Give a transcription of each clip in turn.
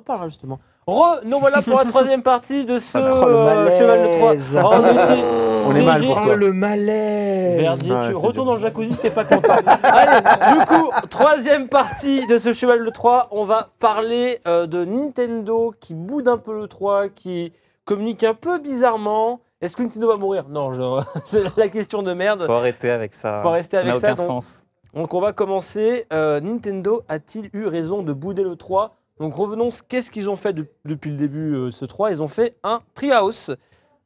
On parlera justement. Re, voilà pour la troisième partie de ce ah, oh, euh, Cheval de Troie. On est mal pour oh, le malaise tu retournes dans le jacuzzi t'es pas content. Allez, du coup, troisième partie de ce Cheval de Troie, on va parler euh, de Nintendo qui boude un peu le 3, qui communique un peu bizarrement. Est-ce que Nintendo va mourir Non, c'est la question de merde. Faut arrêter avec ça. Faut rester avec ça aucun donc. sens. Donc on va commencer. Euh, Nintendo a-t-il eu raison de bouder le 3 donc revenons, qu'est-ce qu'ils ont fait depuis le début de euh, ce 3 Ils ont fait un treehouse.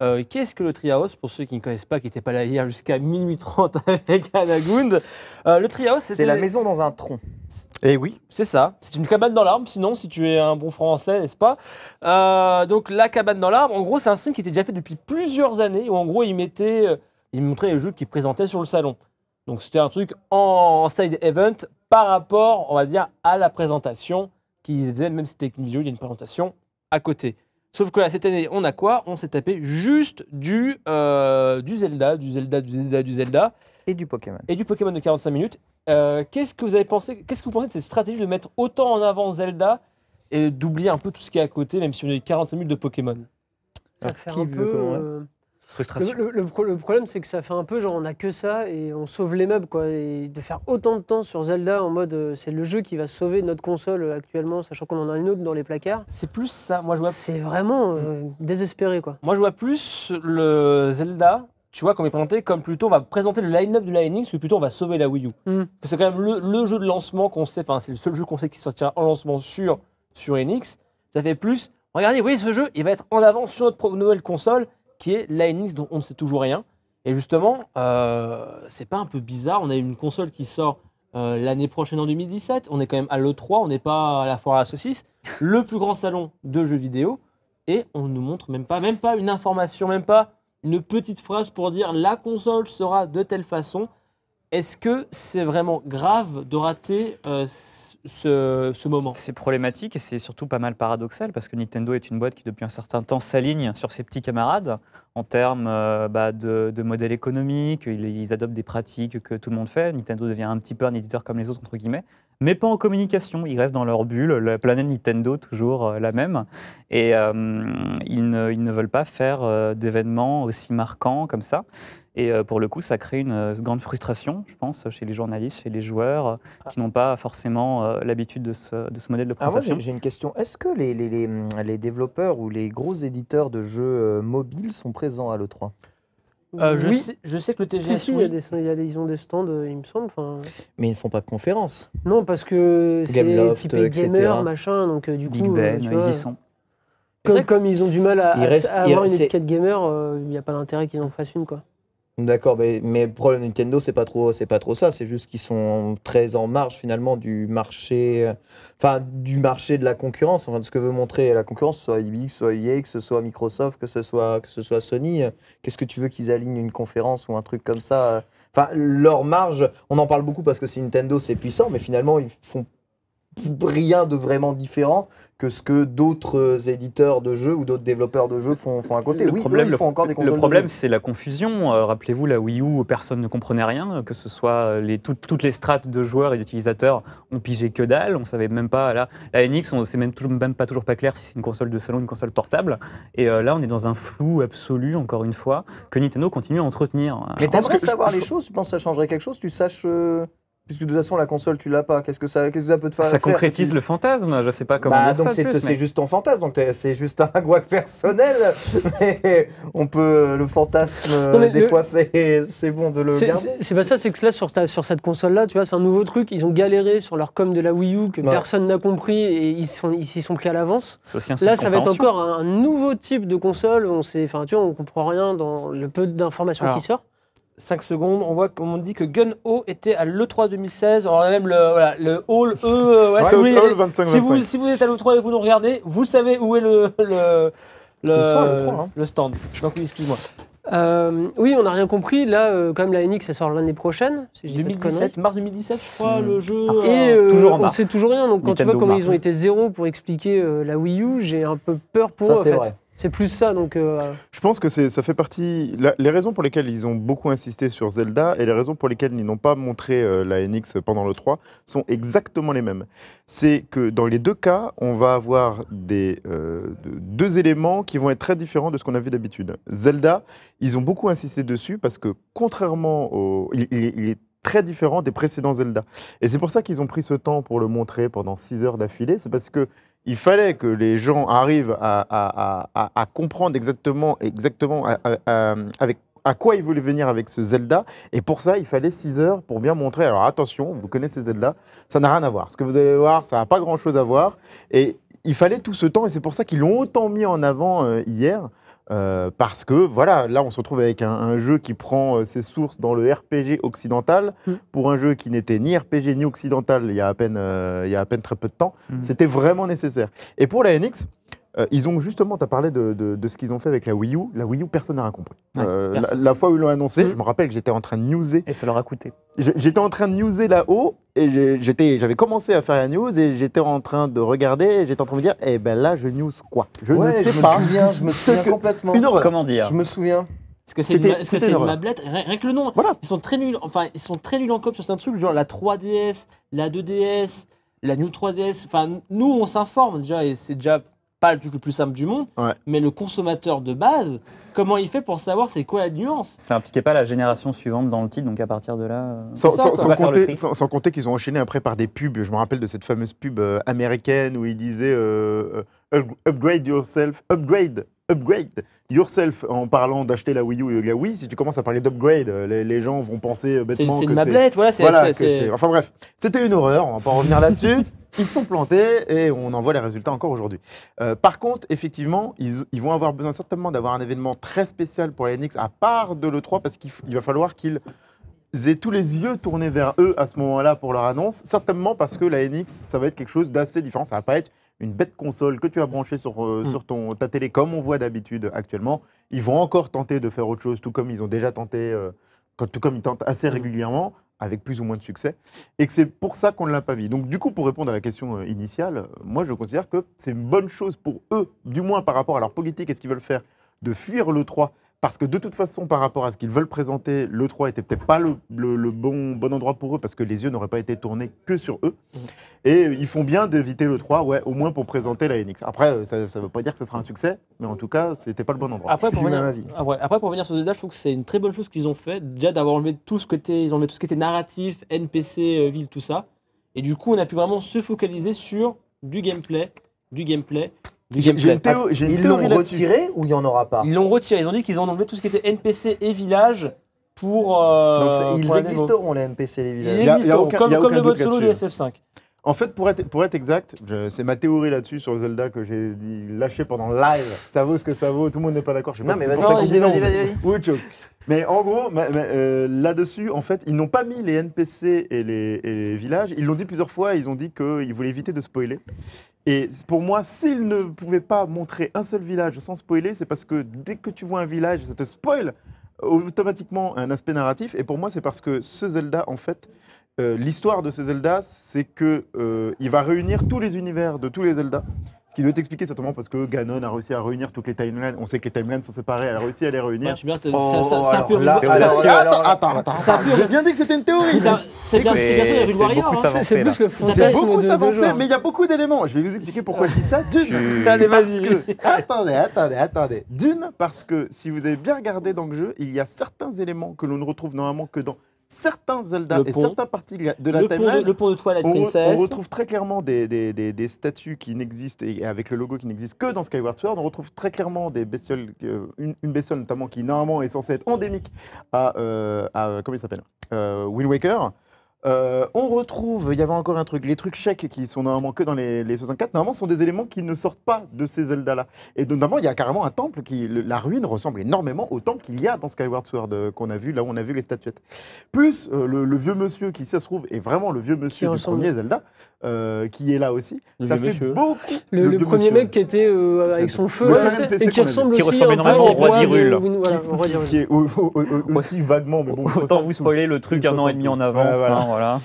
Euh, qu'est-ce que le treehouse Pour ceux qui ne connaissent pas, qui n'étaient pas là hier jusqu'à minuit 30 avec Anagund. Euh, le treehouse, c'est... la maison dans un tronc. Eh oui. C'est ça. C'est une cabane dans l'arbre, sinon, si tu es un bon français, n'est-ce pas Donc la cabane dans l'arbre, en gros, c'est un stream qui était déjà fait depuis plusieurs années, où en gros, ils mettaient... Ils montraient les jeux qu'ils présentaient sur le salon. Donc c'était un truc en, en side event par rapport, on va dire, à la présentation qui faisait, même si c'était une vidéo, il y a une présentation à côté. Sauf que là, cette année, on a quoi On s'est tapé juste du, euh, du Zelda, du Zelda, du Zelda, du Zelda. Et du Pokémon. Et du Pokémon de 45 minutes. Euh, qu'est-ce que vous avez pensé Qu'est-ce que vous pensez de cette stratégie de mettre autant en avant Zelda et d'oublier un peu tout ce qui est à côté, même si on a 45 minutes de Pokémon Ça fait un peu. Euh, le, le, problème, c'est que ça fait un peu genre on a que ça et on sauve les meubles. Quoi. Et de faire autant de temps sur Zelda en mode euh, c'est le jeu qui va sauver notre console euh, actuellement, sachant qu'on en a une autre dans les placards. C'est plus ça. Moi, je vois. C'est vraiment euh, mm. désespéré. quoi. Moi, je vois plus le Zelda. Tu vois, comme il est présenté, comme plutôt on va présenter le line-up du Lightning, que plutôt on va sauver la Wii U. Mm. que C'est quand même le, jeu de lancement qu'on sait, enfin, c'est le seul jeu qu'on sait qui sortira en lancement sur, sur NX. Ça fait plus, regardez, vous voyez ce jeu, il va être en avance sur notre nouvelle console, qui est NX, dont on ne sait toujours rien. Et justement, euh, c'est pas un peu bizarre On a une console qui sort euh, l'année prochaine en 2017. On est quand même à l'E3, on n'est pas à la foire à la saucisse. Le plus grand salon de jeux vidéo. Et on ne nous montre même pas, même pas une information, même pas une petite phrase pour dire la console sera de telle façon. Est-ce que c'est vraiment grave de rater euh, ce, moment C'est problématique et c'est surtout pas mal paradoxal parce que Nintendo est une boîte qui depuis un certain temps s'aligne sur ses petits camarades en termes euh, bah, de, modèle économique, ils, adoptent des pratiques que tout le monde fait, Nintendo devient un petit peu un éditeur comme les autres, entre guillemets, mais pas en communication, ils restent dans leur bulle, la planète Nintendo toujours euh, la même, et ils ne, ils, ne, veulent pas faire d'événements aussi marquants comme ça. Et euh, pour le coup, ça crée une euh, grande frustration, je pense, chez les journalistes, chez les joueurs, euh, ah. qui n'ont pas forcément l'habitude de ce, modèle de ah présentation. j'ai une question. Est-ce que les, les, hum, développeurs ou les gros éditeurs de jeux mobiles sont présents à l'E3 je, sais, que le TGS, ils ont des stands, il me semble. Mais ils ne font pas de conférences. Non, parce que c'est type gamer, machin, donc du Big coup... Ben, ils sont. Comme, comme, ils ont du mal à, avoir une étiquette gamer, il n'y a pas d'intérêt qu'ils en fassent une, quoi. D'accord, mais, mais pour Nintendo, c'est pas trop, c'est pas trop ça. C'est juste qu'ils sont très en marge finalement du marché, euh, enfin du marché de la concurrence. Enfin, de ce que veut montrer la concurrence, soit ce soit EA, que ce soit Microsoft, que ce soit que ce soit Sony. Euh, qu'est-ce que tu veux qu'ils alignent une conférence ou un truc comme ça euh. Enfin, leur marge, on en parle beaucoup parce que c'est Nintendo, c'est puissant, mais finalement ils font rien de vraiment différent que ce que d'autres éditeurs de jeux ou d'autres développeurs de jeux font, font à côté. Le oui, problème, ils font encore des Le problème, c'est la confusion. Euh, rappelez-vous, la Wii U, personne ne comprenait rien, que ce soit euh, les, toutes les strates de joueurs et d'utilisateurs ont pigé que dalle. On savait même pas. Là, la NX, on sait même, même pas toujours pas clair si c'est une console de salon, une console portable. Et euh, là, on est dans un flou absolu, encore une fois, que Nintendo continue à entretenir. Mais t'aimerais savoir les choses Tu penses que ça changerait quelque chose Tu saches. Puisque de toute façon, la console, tu l'as pas. Qu'est-ce que ça, qu'est-ce que ça peut te faire Ça concrétise le fantasme. Je sais pas comment. Bah, donc c'est juste ton fantasme. Donc c'est juste un guac personnel. mais on peut euh, le fantasme. Euh, des fois, c'est bon de le garder. C'est pas ça. C'est que là, sur, sur cette console-là, tu vois, c'est un nouveau truc. Ils ont galéré sur leur com de la Wii U que personne n'a compris et ils sont ils s'y sont pris à l'avance. Là, ça va être encore un nouveau type de console. On sait, enfin, tu vois, on comprend rien dans le peu d'informations qui sort. 5 secondes, on voit qu'on dit que Gun O était à l'E3 2016. On a même le, Hall E. Euh, ouais, si, vous, si, vous, êtes à l'E3 et vous nous regardez, vous savez où est le, le, le, hein. le stand. Je excuse-moi. Euh, oui, on n'a rien compris. Là, euh, quand même, la NX, ça sort l'année prochaine. Si 2017, mars 2017, je crois, hmm. le jeu. Ah, et toujours en on sait toujours rien. Donc, quand tu vois comment ils ont été zéro pour expliquer la Wii U, j'ai un peu peur pour. Ça, c'est vrai. C'est plus ça, donc. Euh, Je pense que ça fait partie. les raisons pour lesquelles ils ont beaucoup insisté sur Zelda et les raisons pour lesquelles ils n'ont pas montré euh, la NX pendant le 3 sont exactement les mêmes. C'est que dans les deux cas, on va avoir des, euh, deux éléments qui vont être très différents de ce qu'on avait d'habitude. Zelda, ils ont beaucoup insisté dessus parce que contrairement au. il, il est très différent des précédents Zelda. Et c'est pour ça qu'ils ont pris ce temps pour le montrer pendant 6 heures d'affilée. C'est parce que il fallait que les gens arrivent à, comprendre exactement, exactement à quoi ils voulaient venir avec ce Zelda. Et pour ça, il fallait 6 heures pour bien montrer. Alors attention, vous connaissez Zelda, ça n'a rien à voir. Ce que vous allez voir, ça n'a pas grand-chose à voir. Et il fallait tout ce temps, et c'est pour ça qu'ils l'ont autant mis en avant euh, hier. Euh, parce que voilà, là on se retrouve avec un, jeu qui prend euh, ses sources dans le RPG occidental mmh. pour un jeu qui n'était ni RPG ni occidental il y a à peine, euh, il y a à peine très peu de temps. Mmh. C'était vraiment nécessaire. Et pour la NX, euh, ils ont justement, tu as parlé de, ce qu'ils ont fait avec la Wii U. La Wii U, personne n'a rien compris. Euh, la, fois où ils l'ont annoncé, mm. je me rappelle que j'étais en train de newser. Et ça leur a coûté. J'étais en train de newser là-haut et j'avais commencé à faire la news et j'étais en train de regarder. J'étais en train de me dire, eh ben là, je news quoi Je ne sais je pas. Me souviens, je me souviens complètement. Comment dire Je me souviens. Est-ce que c'est une, -ce une mablette Rien que le nom. Voilà. Ils sont très nuls. Enfin, ils sont très nuls en cop sur certains trucs, genre la 3DS, la 2DS, la New 3DS. Enfin, nous, on s'informe déjà et c'est déjà pas le truc le plus simple du monde, mais le consommateur de base, comment il fait pour savoir c'est quoi la nuance Ça impliquait pas la génération suivante dans le titre, donc à partir de là. Euh, sans, compter, sans compter, qu'ils ont enchaîné après par des pubs. Je me rappelle de cette fameuse pub euh, américaine où il disait euh, Upgrade yourself, upgrade upgrade yourself en parlant d'acheter la Wii U et la Wii. Si tu commences à parler d'upgrade, euh, les, gens vont penser euh, bêtement c'est, une mablette, voilà. c'est Enfin bref, c'était une horreur, on va pas revenir là-dessus. Ils sont plantés et on en voit les résultats encore aujourd'hui. Euh, par contre, effectivement, ils, ils, vont avoir besoin certainement d'avoir un événement très spécial pour la NX à part de l'E3 parce qu'il va falloir qu'ils aient tous les yeux tournés vers eux à ce moment-là pour leur annonce. Certainement parce que la NX, ça va être quelque chose d'assez différent. Ça va pas être une bête console que tu as mm. branchée euh, mm. sur, ton, ta télé, comme on voit d'habitude actuellement. Ils vont encore tenter de faire autre chose, tout comme ils ont déjà tenté, euh, tout comme ils tentent assez mm. régulièrement, avec plus ou moins de succès. Et c'est pour ça qu'on ne l'a pas vu. Donc, du coup, pour répondre à la question euh, initiale, moi, je considère que c'est une bonne chose pour eux, du moins par rapport à leur politique et ce qu'ils veulent faire, de fuir le 3 parce que de toute façon, par rapport à ce qu'ils veulent présenter, le 3 était peut-être pas le, bon, endroit pour eux, parce que les yeux n'auraient pas été tournés que sur eux. Mm. Et ils font bien d'éviter le 3, ouais, au moins pour présenter la NX. Après, euh, ça ne veut pas dire que ce sera un succès, mais en tout cas, ce n'était pas le bon endroit. Après, pour venir, ah pour venir sur Zelda, je trouve que c'est une très bonne chose qu'ils ont fait, déjà d'avoir enlevé tout ce côté, ils ont enlevé tout ce qui était narratif, NPC, euh, ville, tout ça. Et du coup, on a pu vraiment se focaliser sur du gameplay, du gameplay ils l'ont retiré ou il n'y en aura pas Ils l'ont retiré. Ils ont dit qu'ils ont enlevé tout ce qui était NPC et village pour. Euh, ils existeront, les NPC et les villages. Ils comme, le mode solo du SF5. En fait, pour être, pour être exact, c'est ma théorie là-dessus sur Zelda que j'ai dit pendant live. Ça vaut ce que ça vaut, tout le monde n'est pas d'accord. mais Mais en gros, euh, là-dessus, en fait, ils n'ont pas mis les NPC et les, et les villages. Ils l'ont dit plusieurs fois, ils ont dit qu'ils voulaient éviter de spoiler. Et pour moi, s'il ne pouvait pas montrer un seul village sans spoiler, c'est parce que dès que tu vois un village, ça te spoil automatiquement un aspect narratif. Et pour moi, c'est parce que ce Zelda, en fait, euh, l'histoire de ce Zelda, c'est qu'il euh, va réunir tous les univers de tous les Zelda qui doit t'expliquer certainement parce que Ganon a réussi à réunir toutes les timelines. On sait que les timelines sont séparées, elle a réussi à les réunir. suis ah, bien, oh, ça, ça, attends, attends, attends. J'ai bien dit que c'était une théorie. C'est bien, c'est bien il C'est beaucoup s'avancer, beaucoup s'avancer, mais il y a beaucoup d'éléments. Je vais vous expliquer pourquoi je dis ça. D'une, allez, vas-y. Attendez, attendez, attendez. D'une, parce que si vous avez bien regardé dans le jeu, il y a certains éléments que l'on ne retrouve normalement que dans certains Zelda et certaines certains parties de la le le pont de on, On retrouve très clairement des, des, des, statues qui n'existent et avec le logo qui n'existe que dans Skyward Sword. On retrouve très clairement des bestioles, euh, une, une, bestiole notamment qui normalement est censée être endémique à, euh, à comment il s'appelle euh, Wind Waker. Euh, on retrouve, il y avait encore un truc, les trucs chèques qui sont normalement que dans les, 64, normalement sont des éléments qui ne sortent pas de ces Zelda-là. Et notamment, il y a carrément un temple qui, la ruine ressemble énormément au temple qu'il y a dans Skyward Sword euh, qu'on a vu, là où on a vu les statuettes. Plus euh, le, vieux monsieur qui, ça se trouve, est vraiment le vieux monsieur du premier Zelda, euh, qui est là aussi. Le ça fait beaucoup. Le, premier mec qui était euh, avec son feu et qui ressemble qui aussi un énormément au roi d'Irul. qui, est aussi vaguement. Mais Autant vous spoiler le truc un an et demi en avance. Hein, voilà,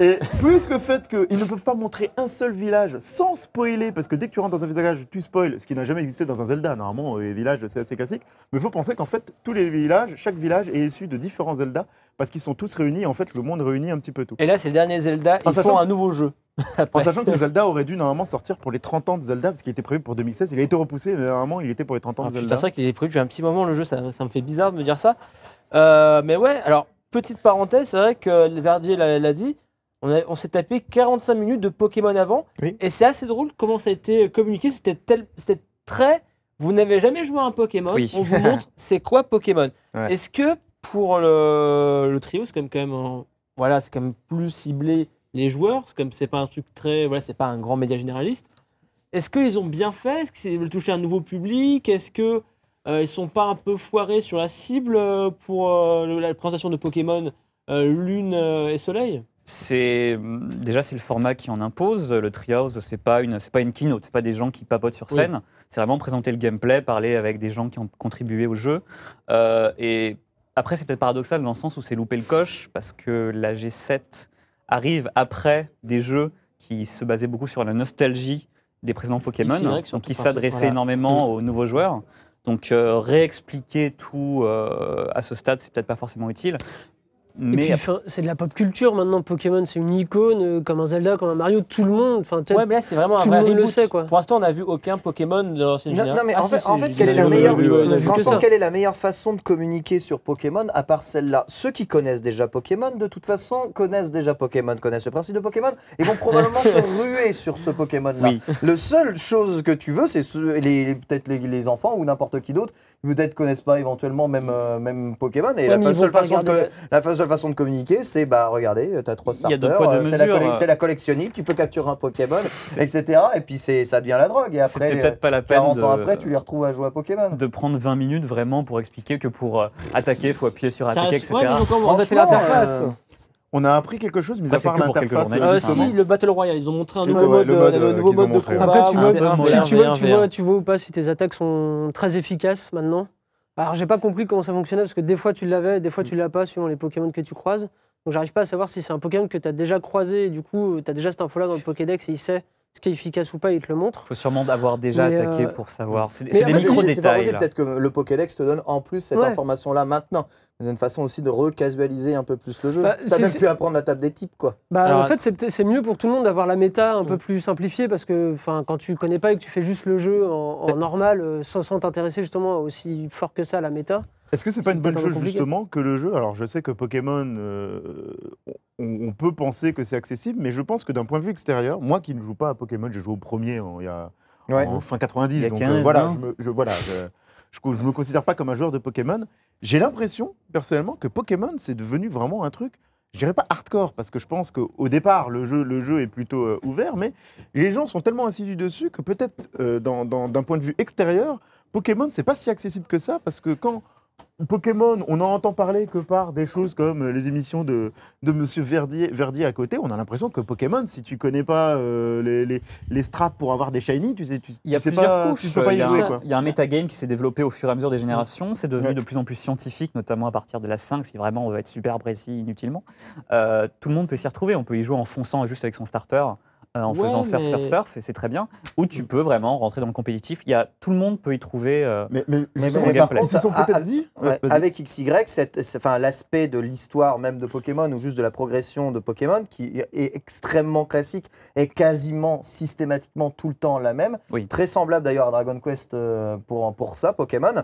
Et plus que fait qu'ils ne peuvent pas montrer un seul village sans spoiler, parce que dès que tu rentres dans un village, tu spoil, ce qui n'a jamais existé dans un Zelda. Normalement, les villages, c'est assez classique. Mais il faut penser qu'en fait, tous les villages, chaque village est issu de différents Zelda parce qu'ils sont tous réunis. En fait, le monde réunit un petit peu tout. Et là, ces derniers Zelda, ils font un nouveau jeu. en sachant que Zelda aurait dû normalement sortir pour les 30 ans de Zelda, parce qu'il était prévu pour 2016. Il a été repoussé, mais normalement il était pour les 30 ans ah, de Zelda. C'est vrai qu'il est prévu depuis un petit moment le jeu, ça, me fait bizarre de me dire ça. Euh, mais ouais, alors petite parenthèse, c'est vrai que Verdier l'a dit, on, s'est tapé 45 minutes de Pokémon avant, et c'est assez drôle comment ça a été communiqué. C'était très. Vous n'avez jamais joué à un Pokémon, on vous montre c'est quoi Pokémon. Est-ce que pour le, trio, c'est quand même, euh, voilà, c'est quand même plus ciblé les joueurs, comme c'est pas un truc très, voilà, c'est pas un grand média généraliste. Est-ce qu'ils ont bien fait Est-ce qu'ils veulent toucher un nouveau public Est-ce que euh, ils sont pas un peu foirés sur la cible euh, pour euh, la présentation de Pokémon euh, Lune et Soleil c'est déjà c'est le format qui en impose. Le Treehouse, c'est pas une c'est pas une keynote, c'est pas des gens qui papotent sur scène. C'est vraiment présenter le gameplay, parler avec des gens qui ont contribué au jeu. et après, c'est peut-être paradoxal dans le sens où c'est loupé le coche parce que la G7 arrive après des jeux qui se basaient beaucoup sur la nostalgie des présents Pokémon, qui s'adressaient énormément mm. aux nouveaux joueurs. Donc euh, réexpliquer tout euh, à ce stade, c'est peut-être pas forcément utile. Mais c'est de la pop culture maintenant. Pokémon, c'est une icône, euh, comme un Zelda, comme un Mario. Tout le monde. Enfin, ouais, mais c'est vraiment un vrai monde le sait, quoi. Pour l'instant, on n'a vu aucun Pokémon dans l'ancienne génération. Non, mais ah, en, fait, quelle est la meilleure façon de communiquer sur Pokémon à part celle-là Ceux qui connaissent déjà Pokémon, de toute façon, connaissent déjà Pokémon, connaissent le principe de Pokémon et vont probablement se ruer sur ce Pokémon-là. Le seul chose que tu veux, c'est les, peut-être les, enfants ou n'importe qui d'autre, peut-être connaissent pas éventuellement même, euh, même Pokémon. Et la, seule façon de, seule façon de communiquer, c'est bah regardez, euh, t'as trois starters, euh, c'est la, hein. collectionnique, tu peux capturer un Pokémon, etc. Et puis ça devient la drogue. Et après, pas la 40 euh, ans après, tu les retrouves à jouer à Pokémon. De prendre 20 minutes vraiment pour expliquer que pour attaquer, faut appuyer sur attaquer, etc. on a fait l'interface. On a appris quelque chose, mais ah, à part l'interface. Ah, si, le Battle Royale, ils ont montré un nouveau mode, de combat. Après, ah, tu, vois, tu vois ou pas si tes attaques sont très efficaces maintenant alors, j'ai pas compris comment ça fonctionnait parce que des fois tu l'avais, des fois mm. tu l'as pas, suivant les Pokémon que tu croises. Donc, j'arrive pas à savoir si c'est un Pokémon que tu as déjà croisé et du coup, tu as déjà cette info-là dans le Pokédex et il sait ce qui est efficace ou pas, il te le montre. Il faut sûrement avoir déjà attaqué euh, pour savoir. C'est des micro-détails. C'est peut-être que le Pokédex te donne en plus cette information-là maintenant. C'est une façon aussi de recasualiser un peu plus le jeu. Bah, tu as même pu apprendre la table des types, quoi. Bah, en fait, c'est mieux pour tout le monde d'avoir la méta un peu mm. plus simplifiée parce que quand tu connais pas et que tu fais juste le jeu en, normal, euh, sans, sans t'intéresser justement aussi fort que ça à la méta, est-ce que c'est pas une bonne chose justement que le jeu Alors je sais que Pokémon, euh, on, peut penser que c'est accessible, mais je pense que d'un point de vue extérieur, moi qui ne joue pas à Pokémon, je joue au premier en, il y a, fin 90, donc euh, voilà, je, me, je, je, me considère pas comme un joueur de Pokémon. J'ai l'impression personnellement que Pokémon c'est devenu vraiment un truc je dirais pas hardcore parce que je pense qu'au départ le jeu, le jeu est plutôt euh, ouvert, mais les gens sont tellement assidus dessus que peut-être d'un point de vue extérieur, Pokémon c'est pas si accessible que ça parce que quand Pokémon, on n'en entend parler que par des choses comme les émissions de, de Monsieur Verdier, Verdier à côté. On a l'impression que Pokémon, si tu connais pas euh, les, les, strates pour avoir des shiny, tu sais, il y a plusieurs couches. Il y a un metagame qui s'est développé au fur et à mesure des générations. C'est devenu de plus en plus scientifique, notamment à partir de la 5, si vraiment on veut être super précis inutilement. Euh, tout le monde peut s'y retrouver. On peut y jouer en fonçant juste avec son starter. Euh, en faisant surf, surf, surf, et c'est très bien. Où tu mm. peux vraiment rentrer dans le compétitif. Il y a, tout le monde peut y trouver. Euh, mais, mais, ils sont ah, ah, peut-être dit. Ah, avec XY, enfin, l'aspect de l'histoire même de Pokémon ou juste de la progression de Pokémon qui est extrêmement classique est quasiment systématiquement tout le temps la même. Très semblable d'ailleurs à Dragon Quest euh, pour, pour ça, Pokémon.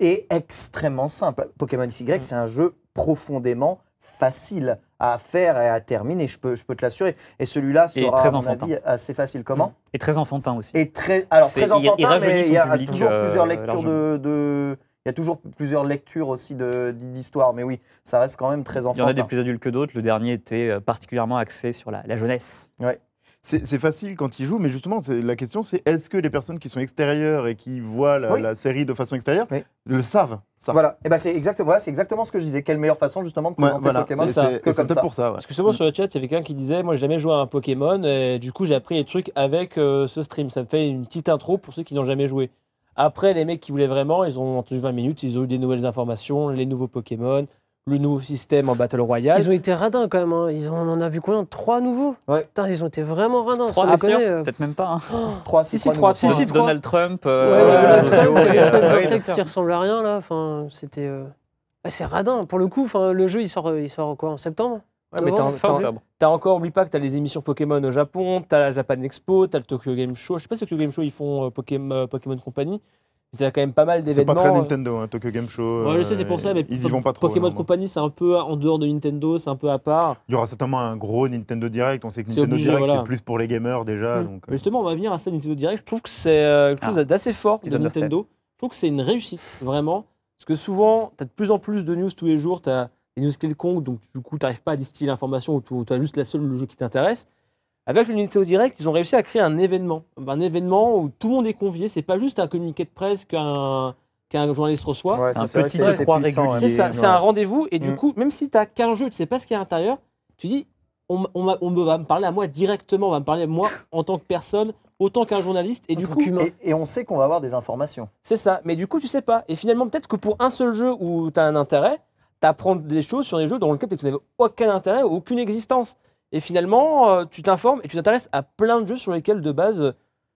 Et extrêmement simple. Pokémon XY, mm. c'est un jeu profondément facile à faire et à terminer, je peux, je peux te l'assurer. Et celui-là sera, très assez facile. Comment mmh. Et très enfantin aussi. Et très, alors, très enfantin, mais il y a toujours euh, plusieurs lectures de, Il y a toujours plusieurs lectures aussi d'histoire, mais oui, ça reste quand même très enfantin. Il y en a des plus adultes que d'autres. Le dernier était euh, particulièrement axé sur la, la jeunesse. Ouais. C'est facile quand ils jouent, mais justement, la question c'est est-ce que les personnes qui sont extérieures et qui voient la, série de façon extérieure le savent ça. Voilà, et eh ben c'est exactement, exactement ce que je disais. Quelle meilleure façon justement de présenter Pokémon c'est que comme ça. pour ça. Parce que souvent mm. sur le chat, il y avait quelqu'un qui disait Moi, j'ai jamais joué à un Pokémon, et du coup, j'ai appris les trucs avec euh, ce stream. Ça me fait une petite intro pour ceux qui n'ont jamais joué. Après, les mecs qui voulaient vraiment, ils ont entendu 20 minutes, ils ont eu des nouvelles informations, les nouveaux Pokémon, le nouveau système en Battle Royale. Ils ont été radins quand même. Hein. Ils en a vu combien Trois nouveaux ouais. Putain, ils ont été vraiment radins. Trois, ah, Peut-être même pas. Hein. Oh. trois, si, si, trois. Donald Trump. Euh, ouais, euh, qui ressemble à rien, là. Enfin, c'était... Euh, c'est radin. Pour le coup, enfin, le jeu, il sort, il sort quoi En septembre Ouais, mais t'as encore, oublie pas que t'as les émissions Pokémon au Japon, t'as la Japan Expo, t'as le Tokyo Game Show. Je sais pas si Tokyo Game Show ils font Pokémon, Pokémon Company. Il y a quand même pas mal d'événements. C'est pas très Nintendo, hein, Tokyo Game Show. je sais, c'est pour euh, ça, mais ils vont Pokémon Company, c'est un peu en dehors de Nintendo, c'est un peu à part. Il y aura certainement un gros Nintendo Direct. On sait que Nintendo Direct, c'est plus pour les gamers déjà. Mm. Donc, euh. Justement, on va venir à ça, Nintendo Direct. Je trouve que c'est euh, quelque chose ah. d'assez fort de Nintendo. Je trouve que c'est une réussite, vraiment. Parce que souvent, tu as de plus en plus de news tous les jours, tu as des news quelconques, donc du coup, tu n'arrives pas à distiller l'information ou tu as juste la seule, le jeu qui t'intéresse. Avec l'unité au direct, ils ont réussi à créer un événement. Un événement où tout le monde est convié. C'est pas juste un communiqué de presse qu'un journaliste reçoit. un petit C'est hein, ça, c'est un rendez-vous. Et du mm. coup, même si tu n'as qu'un jeu, tu sais pas ce qu'il y a à l'intérieur, tu dis, on, va me parler à moi directement, on va me parler à moi en tant que personne, autant qu'un journaliste. Et, du coup, et, on sait qu'on va avoir des informations. C'est ça, mais du coup, tu sais pas. Et finalement, peut-être que pour un seul jeu où tu as un intérêt, tu apprends des choses sur des jeux dans lesquels tu n'avais aucun intérêt, aucune existence. Et finalement, euh, tu t'informes et tu t'intéresses à plein de jeux sur lesquels de base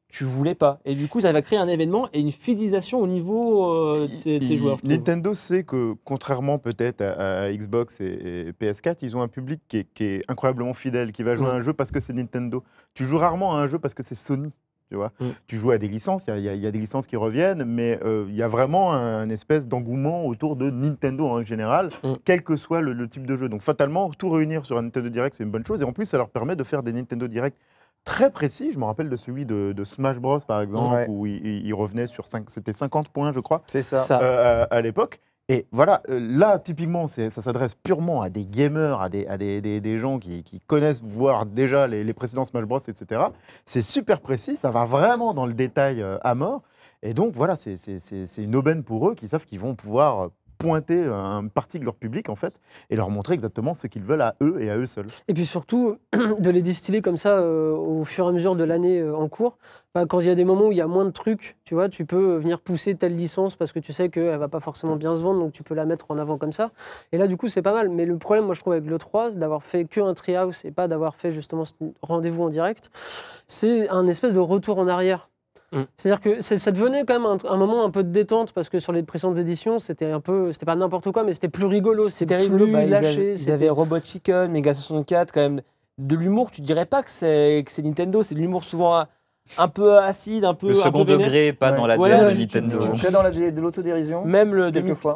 tu voulais pas. Et du coup, ça va créer un événement et une fidélisation au niveau euh, de ces, joueurs. Nintendo sait que, contrairement peut-être à, Xbox et, PS4, ils ont un public qui est, incroyablement fidèle, qui va jouer à un jeu parce que c'est Nintendo. Tu joues rarement à un jeu parce que c'est Sony. Tu vois, mm. tu joues à des licences, il y, a des licences qui reviennent, mais euh, il y a vraiment un, espèce d'engouement autour de Nintendo en général, mm. quel que soit le, type de jeu. Donc fatalement, tout réunir sur un Nintendo Direct, c'est une bonne chose. Et en plus, ça leur permet de faire des Nintendo Direct très précis. Je me rappelle de celui de, Smash Bros, par exemple, où il, revenait sur 5, c'était 50 points, je crois. C'est ça. Euh, à l'époque. Et voilà, euh, là, typiquement, ça s'adresse purement à des gamers, à des, gens qui, connaissent, voire déjà les, les, précédents Smash Bros, etc. C'est super précis, ça va vraiment dans le détail euh, à mort. Et donc, voilà, c'est une aubaine pour eux qui savent qu'ils vont pouvoir euh, pointer un parti de leur public, en fait, et leur montrer exactement ce qu'ils veulent à eux et à eux seuls. Et puis surtout, de les distiller comme ça euh, au fur et à mesure de l'année euh, en cours. quand il y a des moments où il y a moins de trucs, tu vois, tu peux venir pousser telle licence parce que tu sais qu'elle va pas forcément bien se vendre, donc tu peux la mettre en avant comme ça. Et là, du coup, c'est pas mal. Mais le problème, moi, je trouve avec le 3, d'avoir fait qu'un un house et pas d'avoir fait justement ce rendez-vous en direct, c'est un espèce de retour en arrière Mm. C'est-à-dire que ça devenait quand même un, moment un peu de détente parce que sur les précédentes éditions, c'était un peu, c'était pas n'importe quoi, mais c'était plus rigolo, bah, c'était plus lâché. Ils avaient, Robot Chicken, Mega 64, quand même de l'humour. Tu dirais pas que c'est Nintendo, c'est de l'humour souvent. un peu acide, un peu. Le second degré, pas dans la ouais, de Nintendo. Tu, es dans la, de l'autodérision. Même, le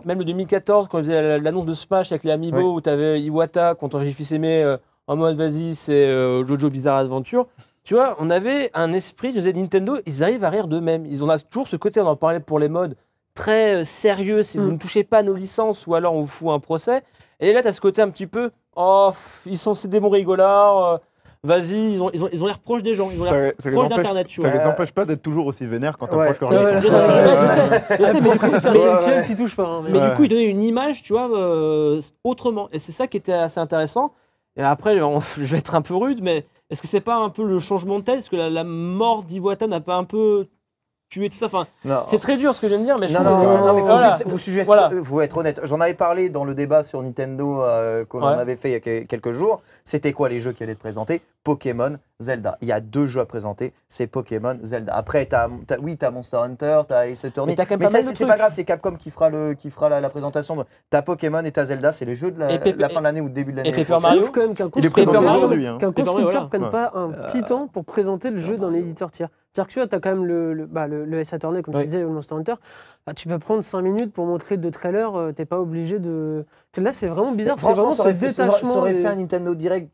même le 2014, quand on faisait l'annonce de Smash avec les amiibo où tu avais Iwata contre ton Seme euh, en mode vas-y, c'est euh, Jojo Bizarre Adventure tu vois, on avait un esprit, je disais, Nintendo, ils arrivent à rire d'eux-mêmes. Ils ont toujours ce côté, on en parlait pour les modes, très euh, sérieux, si vous mm. ne touchez pas nos licences ou alors on vous fout un procès. Et là, tu as ce côté un petit peu, oh, ils sont ces démons rigolards. Euh, vas-y, ils ont, ils, ont, ils ont l'air proches des gens, ils ont l'air proches d'Internet. Ça les empêche pas d'être toujours aussi vénères quand on ouais. leur Je sais, mais du coup, c'est pas. Hein, mais, du coup, ils donnaient une image, tu vois, euh, autrement. Et c'est ça qui était assez intéressant. Et après, je vais être un peu rude, mais est-ce que c'est pas un peu le changement de tête Est-ce que la, mort d'Iwata n'a pas un peu tué tout ça enfin, C'est très dur ce que je viens de dire, mais je non, pense que... vous êtes honnête. J'en avais parlé dans le débat sur Nintendo euh, qu'on avait fait il y a quelques jours. C'était quoi les jeux qui allaient être présentés Pokémon, Zelda. Il y a deux jeux à présenter, c'est Pokémon, Zelda. Après, tu as, oui, t'as Monster Hunter, t'as Ace Attorney. Mais, as mais ça, c'est pas grave, c'est Capcom qui fera, le, qui fera la, la présentation. as Pokémon et tu as Zelda, c'est les jeux de la, fin de l'année ou début de l'année. Et préfère Mario, quand hein. même hein. qu'un constructeur, qu'un constructeur prenne pas un euh, petit temps pour présenter le jeu d'un éditeur tiers. C'est-à-dire que tu vois, as quand même le, le, bah, le, le comme tu disais, le Monster Hunter. Bah, tu peux prendre 5 minutes pour montrer deux trailers, euh, t'es pas obligé de. Là, c'est vraiment bizarre. C'est vraiment ça aurait, aurait fait un Nintendo Direct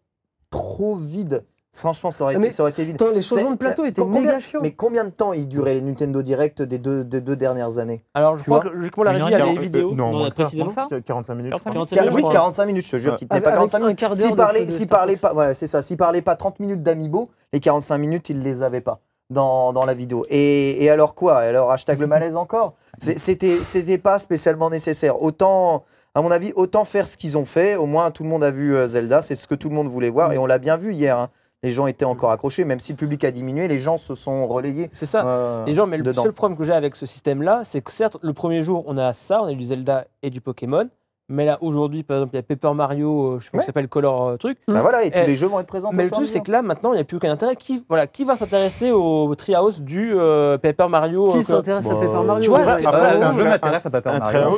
trop vide. Franchement, ça aurait, été, ça aurait été vide. les changements de plateau étaient combien, méga chiants. Mais combien de temps il durait les Nintendo Direct des deux, dernières années Alors, je crois que logiquement la régie a des vidéos. Euh, non, non ça. 45 minutes. 45 oui, 45 minutes, je te jure. qu'il pas 45 minutes. Si parlait, si parlait pas, ouais, c'est ça. Si parlait pas 30 minutes d'Amiibo, les 45 minutes, il les avait pas. Dans, la vidéo. Et, et alors quoi Alors hashtag le malaise encore C'était pas spécialement nécessaire. Autant à mon avis, autant faire ce qu'ils ont fait. Au moins, tout le monde a vu euh, Zelda. C'est ce que tout le monde voulait voir. Mm. Et on l'a bien vu hier. Hein. Les gens étaient mm. encore accrochés, même si le public a diminué, les gens se sont relayés. C'est ça. Euh, les gens, mais le seul problème que j'ai avec ce système-là, c'est que certes, le premier jour, on a ça, on a du Zelda et du Pokémon. Mais là, aujourd'hui, par exemple, il y a Paper Mario, euh, je sais pas ça s'appelle Color euh, truc. Bah voilà, et tous eh, les jeux vont être présents. Mais le truc, c'est que là, maintenant, il n'y a plus aucun intérêt. Qui, voilà, qui va s'intéresser au Treehouse du euh, Paper Mario Qui s'intéresse à Paper Mario Tu vois, je m'intéresse à Paper Mario.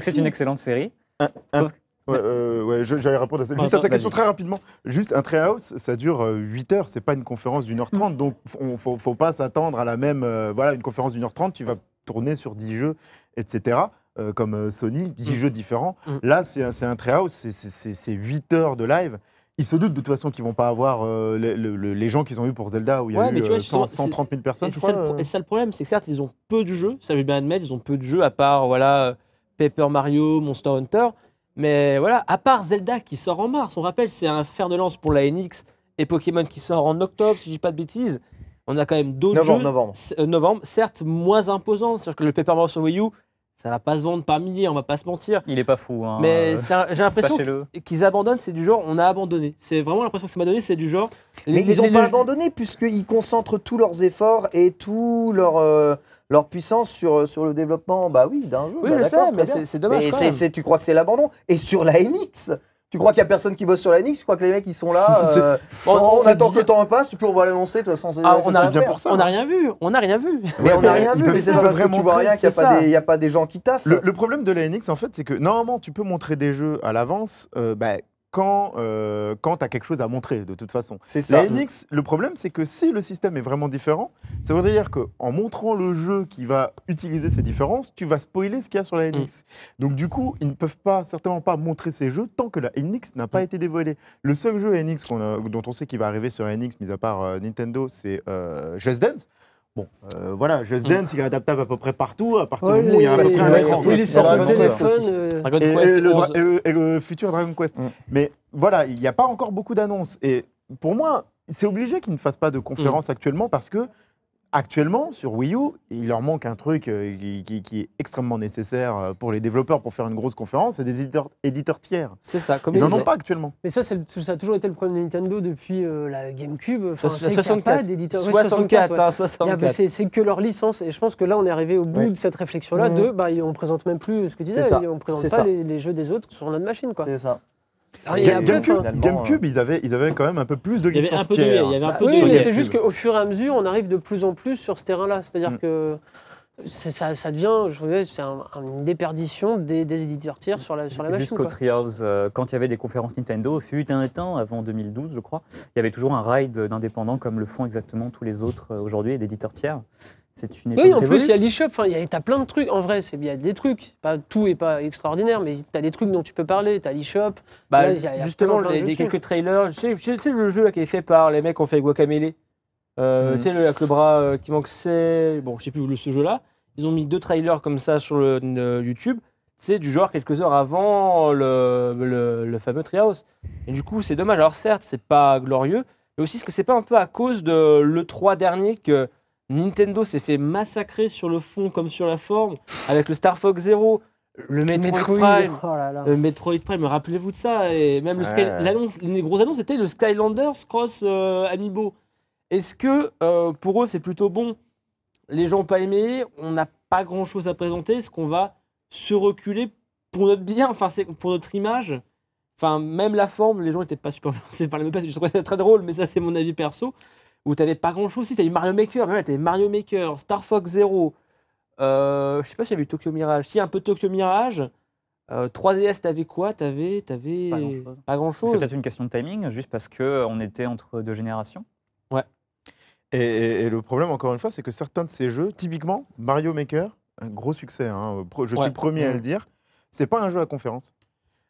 C'est une, excellente série. Ouais, j'allais répondre à, ça. sa question très rapidement. Juste, un treehouse, ça dure 8 heures, c'est pas une conférence d'une heure 30, mm. donc il faut, faut pas s'attendre à la même. voilà, une conférence d'une heure 30, tu vas tourner sur 10 jeux, etc. Euh, comme euh, Sony, 10 mm. jeux différents. Mm. Là, c'est un house, c'est 8 heures de live. Ils se doutent de toute façon qu'ils vont pas avoir euh, les, gens qu'ils ont eu pour Zelda où il y a eu 130 000 personnes. C'est ça, le problème, c'est que certes ils ont peu de jeux, ça veut bien admettre, ils ont peu de jeux à part voilà Paper Mario, Monster Hunter, mais voilà à part Zelda qui sort en mars, on rappelle c'est un fer de lance pour la NX et Pokémon qui sort en octobre si je dis pas de bêtises. On a quand même d'autres jeux novembre. certes moins imposants, cest que le Paper Mario sur Wii U ça va pas se vendre par milliers, on va pas se mentir. Il est pas fou. Hein, mais euh, j'ai l'impression qu'ils abandonnent, c'est du genre on a abandonné. C'est vraiment l'impression que ça m'a donné, c'est du genre. mais ils ont pas abandonné puisqu'ils concentrent tous leurs efforts et tout leur. Euh, leur puissance sur, euh, sur le développement bah oui, d'un jeu. Oui, bah je sais, mais c'est dommage. quand même. tu crois que c'est l'abandon Et sur la NX tu crois qu'il n'y a personne qui bosse sur la NX Tu crois que les mecs ils sont là euh, On, attend que le temps passe, puis on va l'annoncer. De toute façon, ah, on n'a rien vu. On n'a rien vu. Mais on n'a rien vu. Mais c'est pas parce que tu vois rien qu'il n'y a, pas des gens qui taffent. Le, problème de la NX, en fait, c'est que normalement, tu peux montrer des jeux à l'avance. Euh, bah, quand, euh, quand tu as quelque chose à montrer, de toute façon. C'est ça. La NX, le problème, c'est que si le système est vraiment différent, ça voudrait dire qu'en montrant le jeu qui va utiliser ces différences, tu vas spoiler ce qu'il y a sur la mm. NX. Donc, du coup, ils ne peuvent pas, certainement pas montrer ces jeux tant que la NX n'a pas mm. été dévoilée. Le seul jeu NX dont on sait qu'il va arriver sur NX, mis à part euh, Nintendo, c'est euh, Just Dance. Bon, euh, voilà, Just mm. Dance, il est adaptable à peu près partout, à partir du moment où il y a à peu un écran. Oui, les Dragon Quest. Et le futur Dragon Quest. Mm. Mais voilà, il n'y a pas encore beaucoup d'annonces. Et pour moi, c'est obligé qu'ils ne fassent pas de conférence mm. actuellement parce que actuellement, sur Wii U, il leur manque un truc euh, qui, est extrêmement nécessaire euh, pour les développeurs pour faire une grosse conférence, c'est des éditeurs, éditeurs tiers. C'est ça, comme ils n'en ont pas actuellement. Mais ça, ça a toujours été le problème de Nintendo depuis euh, la GameCube. Enfin, 64. d'éditeurs. 64, 64. Hein, c'est que leur licence. Et je pense que là, on est arrivé au bout de cette réflexion-là mmh. de bah, on ne présente même plus ce que disais, on ne présente pas les, les, jeux des autres sur notre machine. C'est ça. Ah, euh. GameCube, ils, avaient, ils avaient quand même un peu plus de licences tiers. Hein. oui, mais c'est juste qu'au fur et à mesure, on arrive de plus en plus sur ce terrain-là. C'est-à-dire mm. que euh, ça, ça, devient, je c'est une déperdition des, éditeurs tiers sur la, sur la Jusqu'au Treehouse, euh, quand il y avait des conférences Nintendo, fut un temps, avant 2012, je crois, il y avait toujours un ride d'indépendants comme le font exactement tous les autres aujourd'hui, d'éditeurs tiers. Oui, en plus, il y a l'e-shop. Enfin, plein de trucs. En vrai, il y a des trucs. Pas, tout est pas extraordinaire, mais tu as des trucs dont tu peux parler. t'as l'eShop, l'e-shop. Bah, justement, il y a, quelques trailers. Tu sais, le jeu qui est fait par les mecs qui ont fait Guacamele. Euh, hmm. Tu sais, le, avec le bras euh, qui manque, c'est... Bon, je sais plus où ce jeu-là. Ils ont mis deux trailers comme ça sur le, YouTube. C'est du genre quelques heures avant le, le, fameux Treehouse. Et du coup, c'est dommage. Alors certes, c'est pas glorieux, mais aussi, est-ce que c'est pas un peu à cause de l'E3 dernier que Nintendo s'est fait massacrer sur le fond comme sur la forme avec le Star Fox Zero. Le Metroid, Prime, oh le euh, Metroid Prime, rappelez-vous de ça. Et même le Sky, les grosses annonces était le Skylanders Cross euh, Amiibo. Est-ce que euh, pour eux c'est plutôt bon Les gens pas aimé, on n'a pas grand-chose à présenter. Est-ce qu'on va se reculer pour notre bien, enfin c'est pour notre image Enfin, même la forme, les gens n'étaient pas super c'est par la même Je trouve ça très drôle, mais ça, c'est mon avis perso où t'avais pas grand chose. Si t'avais Mario Maker, même Mario Maker, Star Fox Zero. Euh, je sais pas si y avait Tokyo Mirage. Si, un peu Tokyo Mirage. 3DS, euh, avais quoi T'avais, avais pas grand chose. C'est peut-être une question de timing, juste parce que euh, on était entre deux générations. Ouais. Et, le problème, encore une fois, c'est que certains de ces jeux, typiquement Mario Maker, un gros succès. Hein, euh, je suis premier à le mm. dire. C'est pas un jeu à conférence.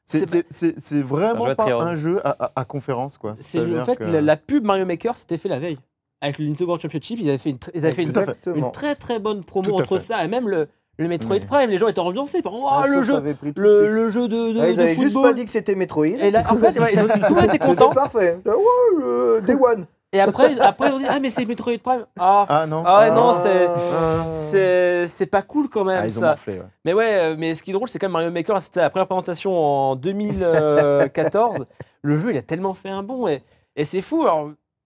C'est vraiment un pas un jeu à, conférence, quoi. C'est en fait que... la, pub Mario Maker s'était fait la veille. Avec le Nintendo World Championship, ils avaient fait une, ils avaient fait une, très très bonne promo entre ça et même le, le Metroid Prime, les gens étaient ambiancés. Par, ah, oh, le, jeu, le, jeu de, de, ah, ils avaient football. juste pas dit que c'était Metroid. Et là, en fait, ils ont, tout été contents. content. Parfait. Ah, Day One. Et après, après ils ont dit Ah, mais c'est Metroid Prime. Ah, ah non. Ah ah. c'est, c'est, c'est pas cool quand même ah, ça. Mais ouais, euh, mais ce qui est drôle, c'est quand même Mario Maker, c'était la première présentation en 2014. le jeu, il a tellement fait un bond. Et, et c'est fou.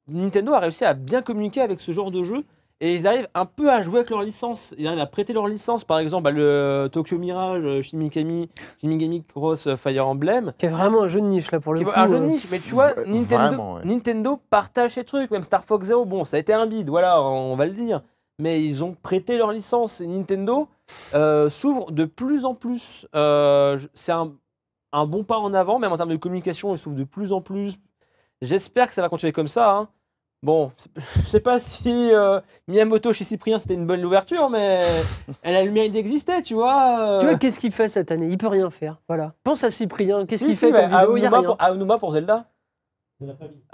Nintendo a réussi à bien communiquer avec ce genre de jeu. Et ils arrivent un peu à jouer avec leur licence. Ils arrivent à prêter leur licence, par exemple, bah, le Tokyo Mirage, euh, Shinigami, Shinigami Cross euh, Fire Emblem. Qui est vraiment un jeu de niche, là, pour le coup. Un jeu de euh. niche, mais tu vois, Nintendo, partage ses trucs. Même Star Fox Zero, bon, ça a été un bide, voilà, on, va le dire. Mais ils ont prêté leur licence. Et Nintendo s'ouvre de plus en plus. C'est un, bon pas en avant, même en termes de communication, ils s'ouvrent de plus en plus. J'espère que ça va continuer comme ça. Hein. Bon, je sais pas si euh, Miyamoto chez Cyprien c'était une bonne ouverture, mais elle a le mérite d'exister, tu vois. Euh. Tu vois, qu'est-ce qu'il fait cette année Il peut rien faire. Voilà. Pense à Cyprien. Qu'est-ce qu'il fait pour Zelda eh,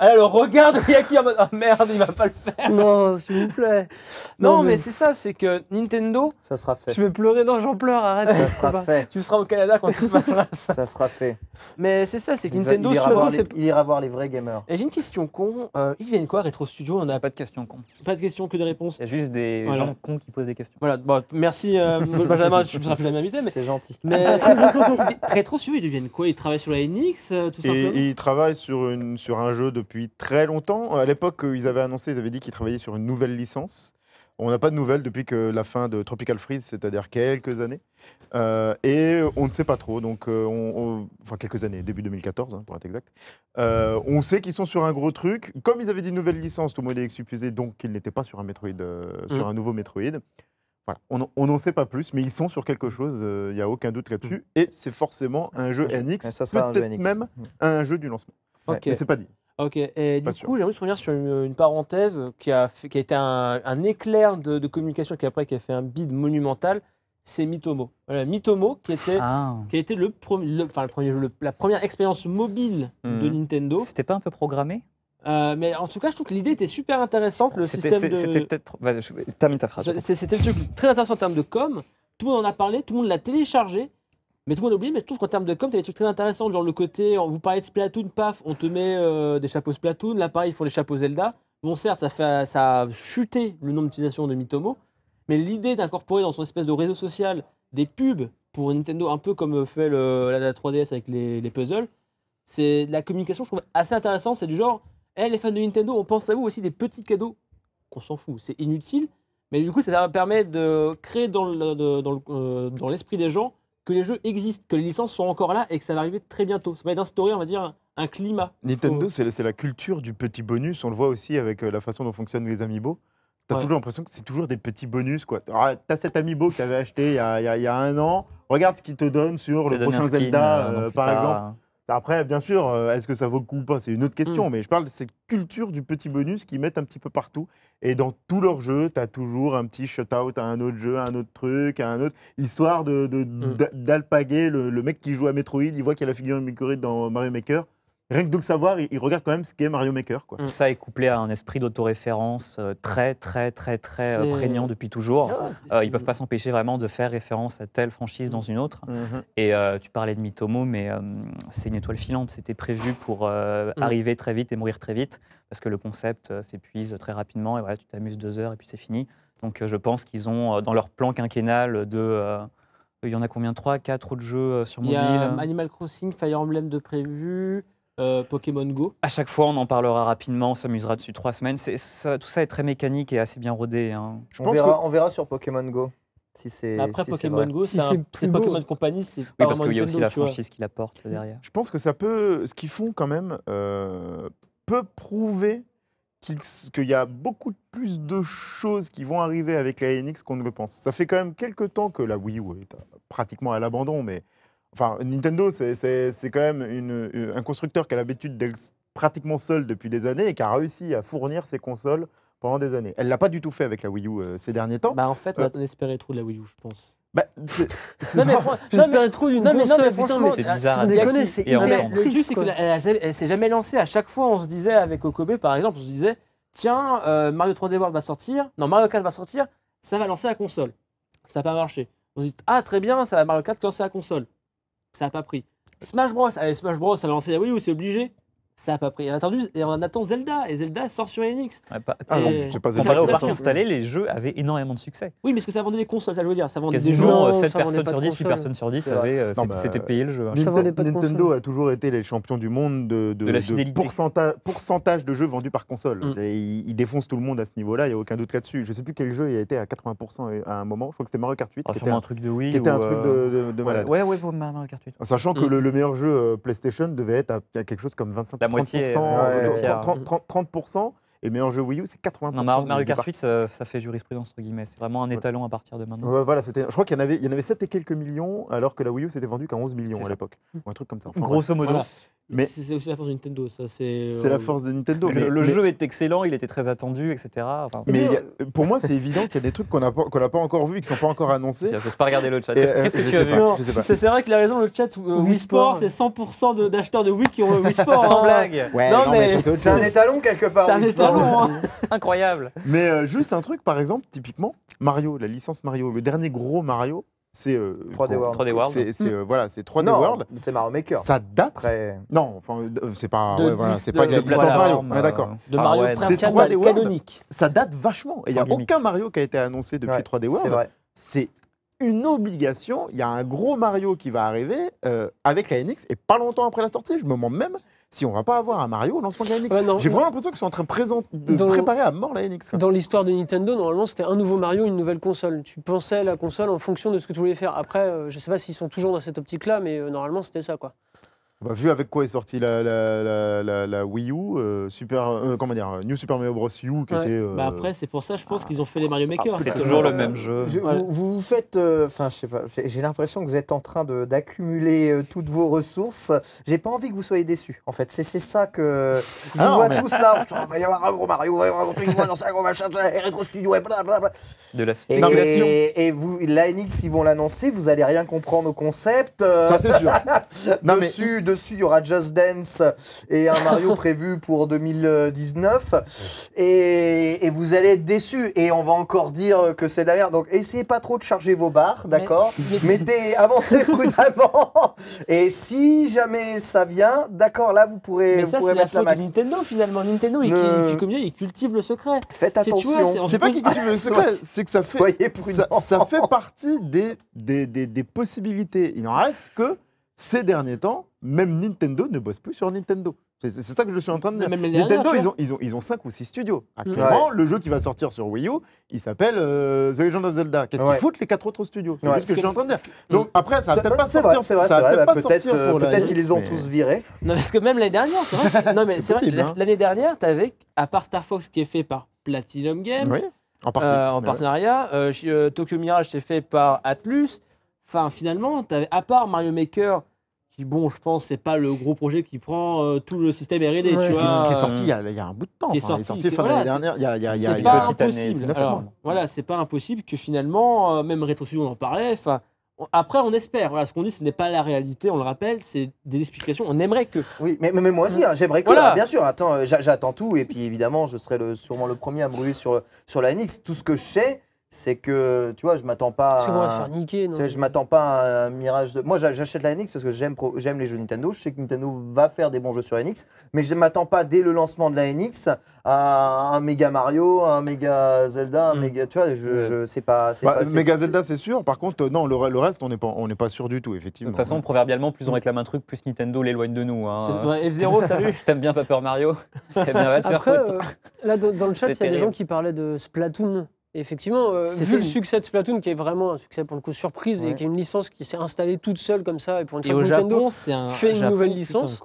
alors regarde il y a qui en mode oh merde il va pas le faire. Non s'il vous plaît. Non, mais, c'est ça c'est que Nintendo. Ça sera fait. Je vais pleurer non j'en pleure arrête. Ça sera fait. Tu seras au Canada quand tout se passera. Ça. sera fait. Mais c'est ça c'est que Nintendo va, il, ira il, ira voir les vrais gamers. Et j'ai une question con. ils viennent quoi Retro Studio on n'a pas de questions con. Pas de questions que des réponses. Il y a juste des gens cons qui posent des questions. Voilà bon merci euh, Benjamin tu ne seras plus même invité mais. C'est gentil. Mais Retro Studio ils deviennent quoi Ils travaillent sur la NX euh, tout simplement. et ils travaillent sur une sur un jeu depuis très longtemps. À l'époque, euh, ils avaient annoncé, ils avaient dit qu'ils travaillaient sur une nouvelle licence. On n'a pas de nouvelles depuis que la fin de Tropical Freeze, c'est-à-dire quelques années. Euh, et on ne sait pas trop, donc euh, on, enfin quelques années, début 2014 hein, pour être exact. on sait qu'ils sont sur un gros truc. Comme ils avaient dit nouvelle licence, tout le monde est excusé, donc qu'ils n'étaient pas sur un Metroid, sur mm. un nouveau Metroid. Voilà, on n'en sait pas plus, mais ils sont sur quelque chose, il n'y a aucun doute là-dessus. Mm. Et c'est forcément un jeu NX, peut-être même mm. un jeu du lancement. Ok. mais c'est pas dit. Ok, et du j'ai coup, j'aimerais revenir sur une, parenthèse qui a, qui a été un, éclair de, communication qui, après, qui a fait un bid monumental c'est Mitomo. Voilà, Mitomo qui était, ah. qui a été le, premier, enfin, le premier jeu, la première expérience mobile de hmm. Nintendo. C'était pas un peu programmé euh, mais en tout cas, je trouve que l'idée était super intéressante. Le système de. C'était peut-être. termine ta phrase. C'était le truc très intéressant en termes de com. Tout le monde en a parlé, tout le monde l'a téléchargé. Mais tout le monde a oublié, mais je trouve qu'en termes de com, as des trucs très intéressants, genre le côté, on vous parlez de Splatoon, paf, on te met euh, des chapeaux Splatoon, là pareil, ils font les chapeaux Zelda. Bon, certes, ça, fait, ça a chuté le nombre d'utilisations de Mitomo, mais l'idée d'incorporer dans son espèce de réseau social des pubs pour Nintendo, un peu comme fait la, 3DS avec les, les puzzles, c'est la communication, je trouve assez intéressant. C'est du genre, hé, eh, les fans de Nintendo, on pense à vous aussi des petits cadeaux qu'on s'en fout, c'est inutile, mais du coup, ça permet de créer dans euh, l'esprit dans des gens que les jeux existent, que les licences sont encore là et que ça va arriver très bientôt. Ça va être story, on va dire, un climat. Nintendo, c'est la culture du petit bonus. On le voit aussi avec euh, la façon dont fonctionnent les amiibo. T'as toujours l'impression que c'est toujours des petits bonus, quoi. Ah, t'as cet amiibo que t'avais acheté il y, a, un an. Regarde ce qu'il te donne sur le prochain Zelda, euh, euh, par exemple. Après, bien sûr, euh, est-ce que ça vaut le coup ou pas C'est une autre question. Mm. Mais je parle de cette culture du petit bonus qu'ils mettent un petit peu partout. Et dans tous leurs jeux, tu as toujours un petit shout out à un autre jeu, à un autre truc, à un autre. Histoire mm. d'alpaguer le, mec qui joue à Metroid. Il voit qu'il y a la figure de Mikurid dans Mario Maker rien que de le savoir, ils regardent quand même ce qu'est Mario Maker. Quoi. Ça est couplé à un esprit d'autoréférence euh, très, très, très, très euh, prégnant depuis toujours. Euh, ils ne peuvent pas s'empêcher vraiment de faire référence à telle franchise dans une autre. Mm-hmm. Et tu parlais de Mitomo, mais c'est une étoile filante. C'était prévu pour mm. arriver très vite et mourir très vite, parce que le concept s'épuise très rapidement. Et voilà, tu t'amuses deux heures et puis c'est fini. Donc je pense qu'ils ont, dans leur plan quinquennal de... il y en a combien 3, 4 autres jeux sur mobile Il y a Animal Crossing, Fire Emblem de prévu, euh, Pokémon Go À chaque fois, on en parlera rapidement, on s'amusera dessus trois semaines. Ça, tout ça est très mécanique et assez bien rodé. Hein. Je on, pense verra, on verra sur Pokémon Go. Si c'est, Après Pokémon Go, si c'est, Pokémon Company, c'est oui, parce qu'il y a aussi la franchise qu'il apporte derrière. Je pense que ça peut, ce qu'ils font quand même, euh, peut prouver qu'il, y a beaucoup plus de choses qui vont arriver avec la NX qu'on ne le pense. Ça fait quand même quelques temps que la Wii U est euh, pratiquement à l'abandon, mais Enfin, Nintendo, c'est quand même une, un constructeur qui a l'habitude d'être pratiquement seul depuis des années et qui a réussi à fournir ses consoles pendant des années. Elle l'a pas du tout fait avec la Wii U euh, ces derniers temps. Bah en fait, on euh, espérait trop de la Wii U, je pense. Bah, J'espérais trop d'une non, mais franchement, c'est euh, bizarre. C'est Le truc, c'est qu'elle s'est jamais lancée. À chaque fois, on se disait, avec Okobe, par exemple, on se disait, tiens, Mario 3D World va sortir, non, Mario 4 va sortir, ça va lancer la console. Ça n'a pas marché. On se dit, ah, très bien, ça va Mario 4 lancer la console ça n'a pas pris. Smash Bros, allez, Smash Bros, lancé la oui, ou c'est obligé ça n'a pas pris. On et on attend Zelda, et Zelda sort sur Enix. Ouais, pas, ah ne pas Zelda. au installé, les jeux avaient énormément de succès. Oui, mais est-ce que ça vendait des consoles, ça veut dire Ça vendait des jeux. 7 euh, personnes sur 10, 8 personnes sur 10 c'était payé le jeu. Nintendo, a toujours été les champions du monde de, de, la pourcentage, de jeux vendus par console. Mm. ils, défoncent tout le monde à ce niveau-là, il n'y a aucun doute là-dessus. Je ne sais plus quel jeu il a été à 80% à un moment, je crois que c'était Mario Kart 8. C'était ah, un truc de Wii. Qui était un truc de euh, malade. Ouais, ouais, pour Mario Kart 8. Sachant que mm. le meilleur jeu euh, PlayStation devait être à quelque chose comme 25% la moitié. 30%, euh, 30%, les meilleurs jeu Wii U, c'est 80%. Mario, Kart 8, ça, fait jurisprudence, entre guillemets. C'est vraiment un étalon à partir de maintenant. voilà, c'était, je crois qu'il y en, avait, il y en avait 7 et quelques millions, alors que la Wii U s'était vendue qu'à 11 millions à l'époque. Mmh. Ou un truc comme ça. Grosso modo. Mais c'est aussi la force de Nintendo, ça. C'est la force de Nintendo. le jeu est excellent, il était très attendu, etc. mais pour moi, c'est évident qu'il y a des trucs qu'on n'a pas encore vus qui ne sont pas encore annoncés. Je ne pas regarder le chat. Qu'est-ce que euh, tu as vu C'est vrai que la raison, le chat. Euh, Wii Sport, c'est 100% d'acheteurs de, Wii qui ont Wii Sport. Sans blague. non, mais, c'est un étalon quelque part. C'est un étalon. Hein. incroyable. Mais euh, juste un truc, par exemple, typiquement, Mario, la licence Mario, le dernier gros Mario, c'est 3D euh, World. C'est, mm. euh, voilà, c'est 3D World. C'est Mario Maker. Ça date. Non, enfin, c'est pas, ouais, c'est pas de, la licence Mario. d'accord. De ah Mario 3D World. canonique. Ça date vachement. Il n'y a aucun Mario qui a été annoncé depuis 3D World. C'est vrai. C'est une obligation. Il y a un gros Mario qui va arriver avec la NX et pas longtemps après la sortie. Je me demande même si on va pas avoir un Mario au lancement de la NX. J'ai vraiment l'impression qu'ils sont en train de, préparer à mort la NX. Dans l'histoire de Nintendo, normalement, c'était un nouveau Mario, une nouvelle console. Tu pensais à la console en fonction de ce que tu voulais faire. Après, euh, je sais pas s'ils sont toujours dans cette optique-là, mais euh, normalement, c'était ça, quoi. Bah, vu avec quoi est sortie la, Wii U, euh, Super, euh, comment dire, euh, New Super Mario Bros. U, qui était. Bah après, c'est pour ça, je pense ah, qu'ils ont fait les Mario Maker. c'est toujours le même jeu. vous, vous, faites, enfin, je sais pas, j'ai l'impression que vous êtes en train d'accumuler toutes vos ressources. J'ai pas envie que vous soyez déçus. En fait, c'est ça que On voit tous là. Il va y avoir un gros Mario, il va y avoir un truc, dans un gros machin, Retro Studio, et blablabla. De la spéculation. Et, et, vous, la NX, ils vont l'annoncer. Vous allez rien comprendre au concept. ça c'est sûr. non, mais dessus, il y aura Just Dance et un Mario prévu pour 2019. Et, vous allez être déçus. Et on va encore dire que c'est derrière. Donc essayez pas trop de charger vos barres, d'accord Mettez, avancez prudemment. Et si jamais ça vient, d'accord, là vous pourrez, vous pourrez mettre la, la Nintendo finalement. Nintendo, il, il cultive le secret. Faites attention. C'est pas qu'il cultive le secret, c'est que ça fait, ça, ça fait partie des, des, des, des possibilités. Il n'en reste que ces derniers temps, même Nintendo ne bosse plus sur Nintendo. C'est ça que je suis en train de dire. Nintendo, ils ont, ils, ont, ils ont 5 ou 6 studios. Mm. Actuellement, le jeu qui va sortir sur Wii U, il s'appelle euh, The Legend of Zelda. Qu'est-ce qu'ils foutent les quatre autres studios C'est ce que, je suis en train de dire. Donc après, ça va peut-être pas sortir. C'est vrai, peut-être euh, qu'ils les ont tous virés. Non, parce que même l'année dernière, c'est vrai. Non, mais c'est vrai, hein. l'année dernière, tu avais, à part Star Fox qui est fait par Platinum Games, en, euh, partenariat, Tokyo Mirage, c'est fait par Atlus. Enfin, finalement, à part Mario Maker, qui, bon, je pense, c'est pas le gros projet qui prend euh, tout le système RD, tu qui, vois. Qui est euh, sorti il y, a un bout de temps. Qui est sorti, il fin voilà, dernière, il y a, y a, y a pas impossible. voilà, c'est pas impossible que finalement, euh, même Retro on en parlait, enfin. Après, on espère. Voilà, ce qu'on dit, ce n'est pas la réalité, on le rappelle, c'est des explications. On aimerait que. Oui, mais, mais moi aussi, hein, j'aimerais que. Voilà. bien sûr, attends, j'attends tout. Et puis évidemment, je serai le, sûrement le premier à me sur, sur la NX. Tout ce que je sais, c'est que, tu vois, je m'attends pas. faire niquer, tu Je m'attends pas à un mirage de. Moi, j'achète la NX parce que j'aime j'aime les jeux Nintendo. Je sais que Nintendo va faire des bons jeux sur NX, mais je m'attends pas dès le lancement de la NX à un méga Mario, un méga Zelda, un méga. Hmm. Tu vois, je, je sais pas. Bah, méga Zelda, c'est sûr. Par contre, euh, non, le, reste, on n'est pas, on n'est pas sûr du tout, effectivement. De toute façon, proverbialement, plus on réclame un truc, plus Nintendo l'éloigne de nous. Hein. F0, salut. T'aimes bien Paper Mario bien Après, euh, Là, dans le chat, il y a des gens qui parlaient de Splatoon effectivement, euh, vu le succès de Splatoon, qui est vraiment un succès pour le coup surprise et qui est une licence qui s'est installée toute seule comme ça, et pour une Nintendo une nouvelle licence.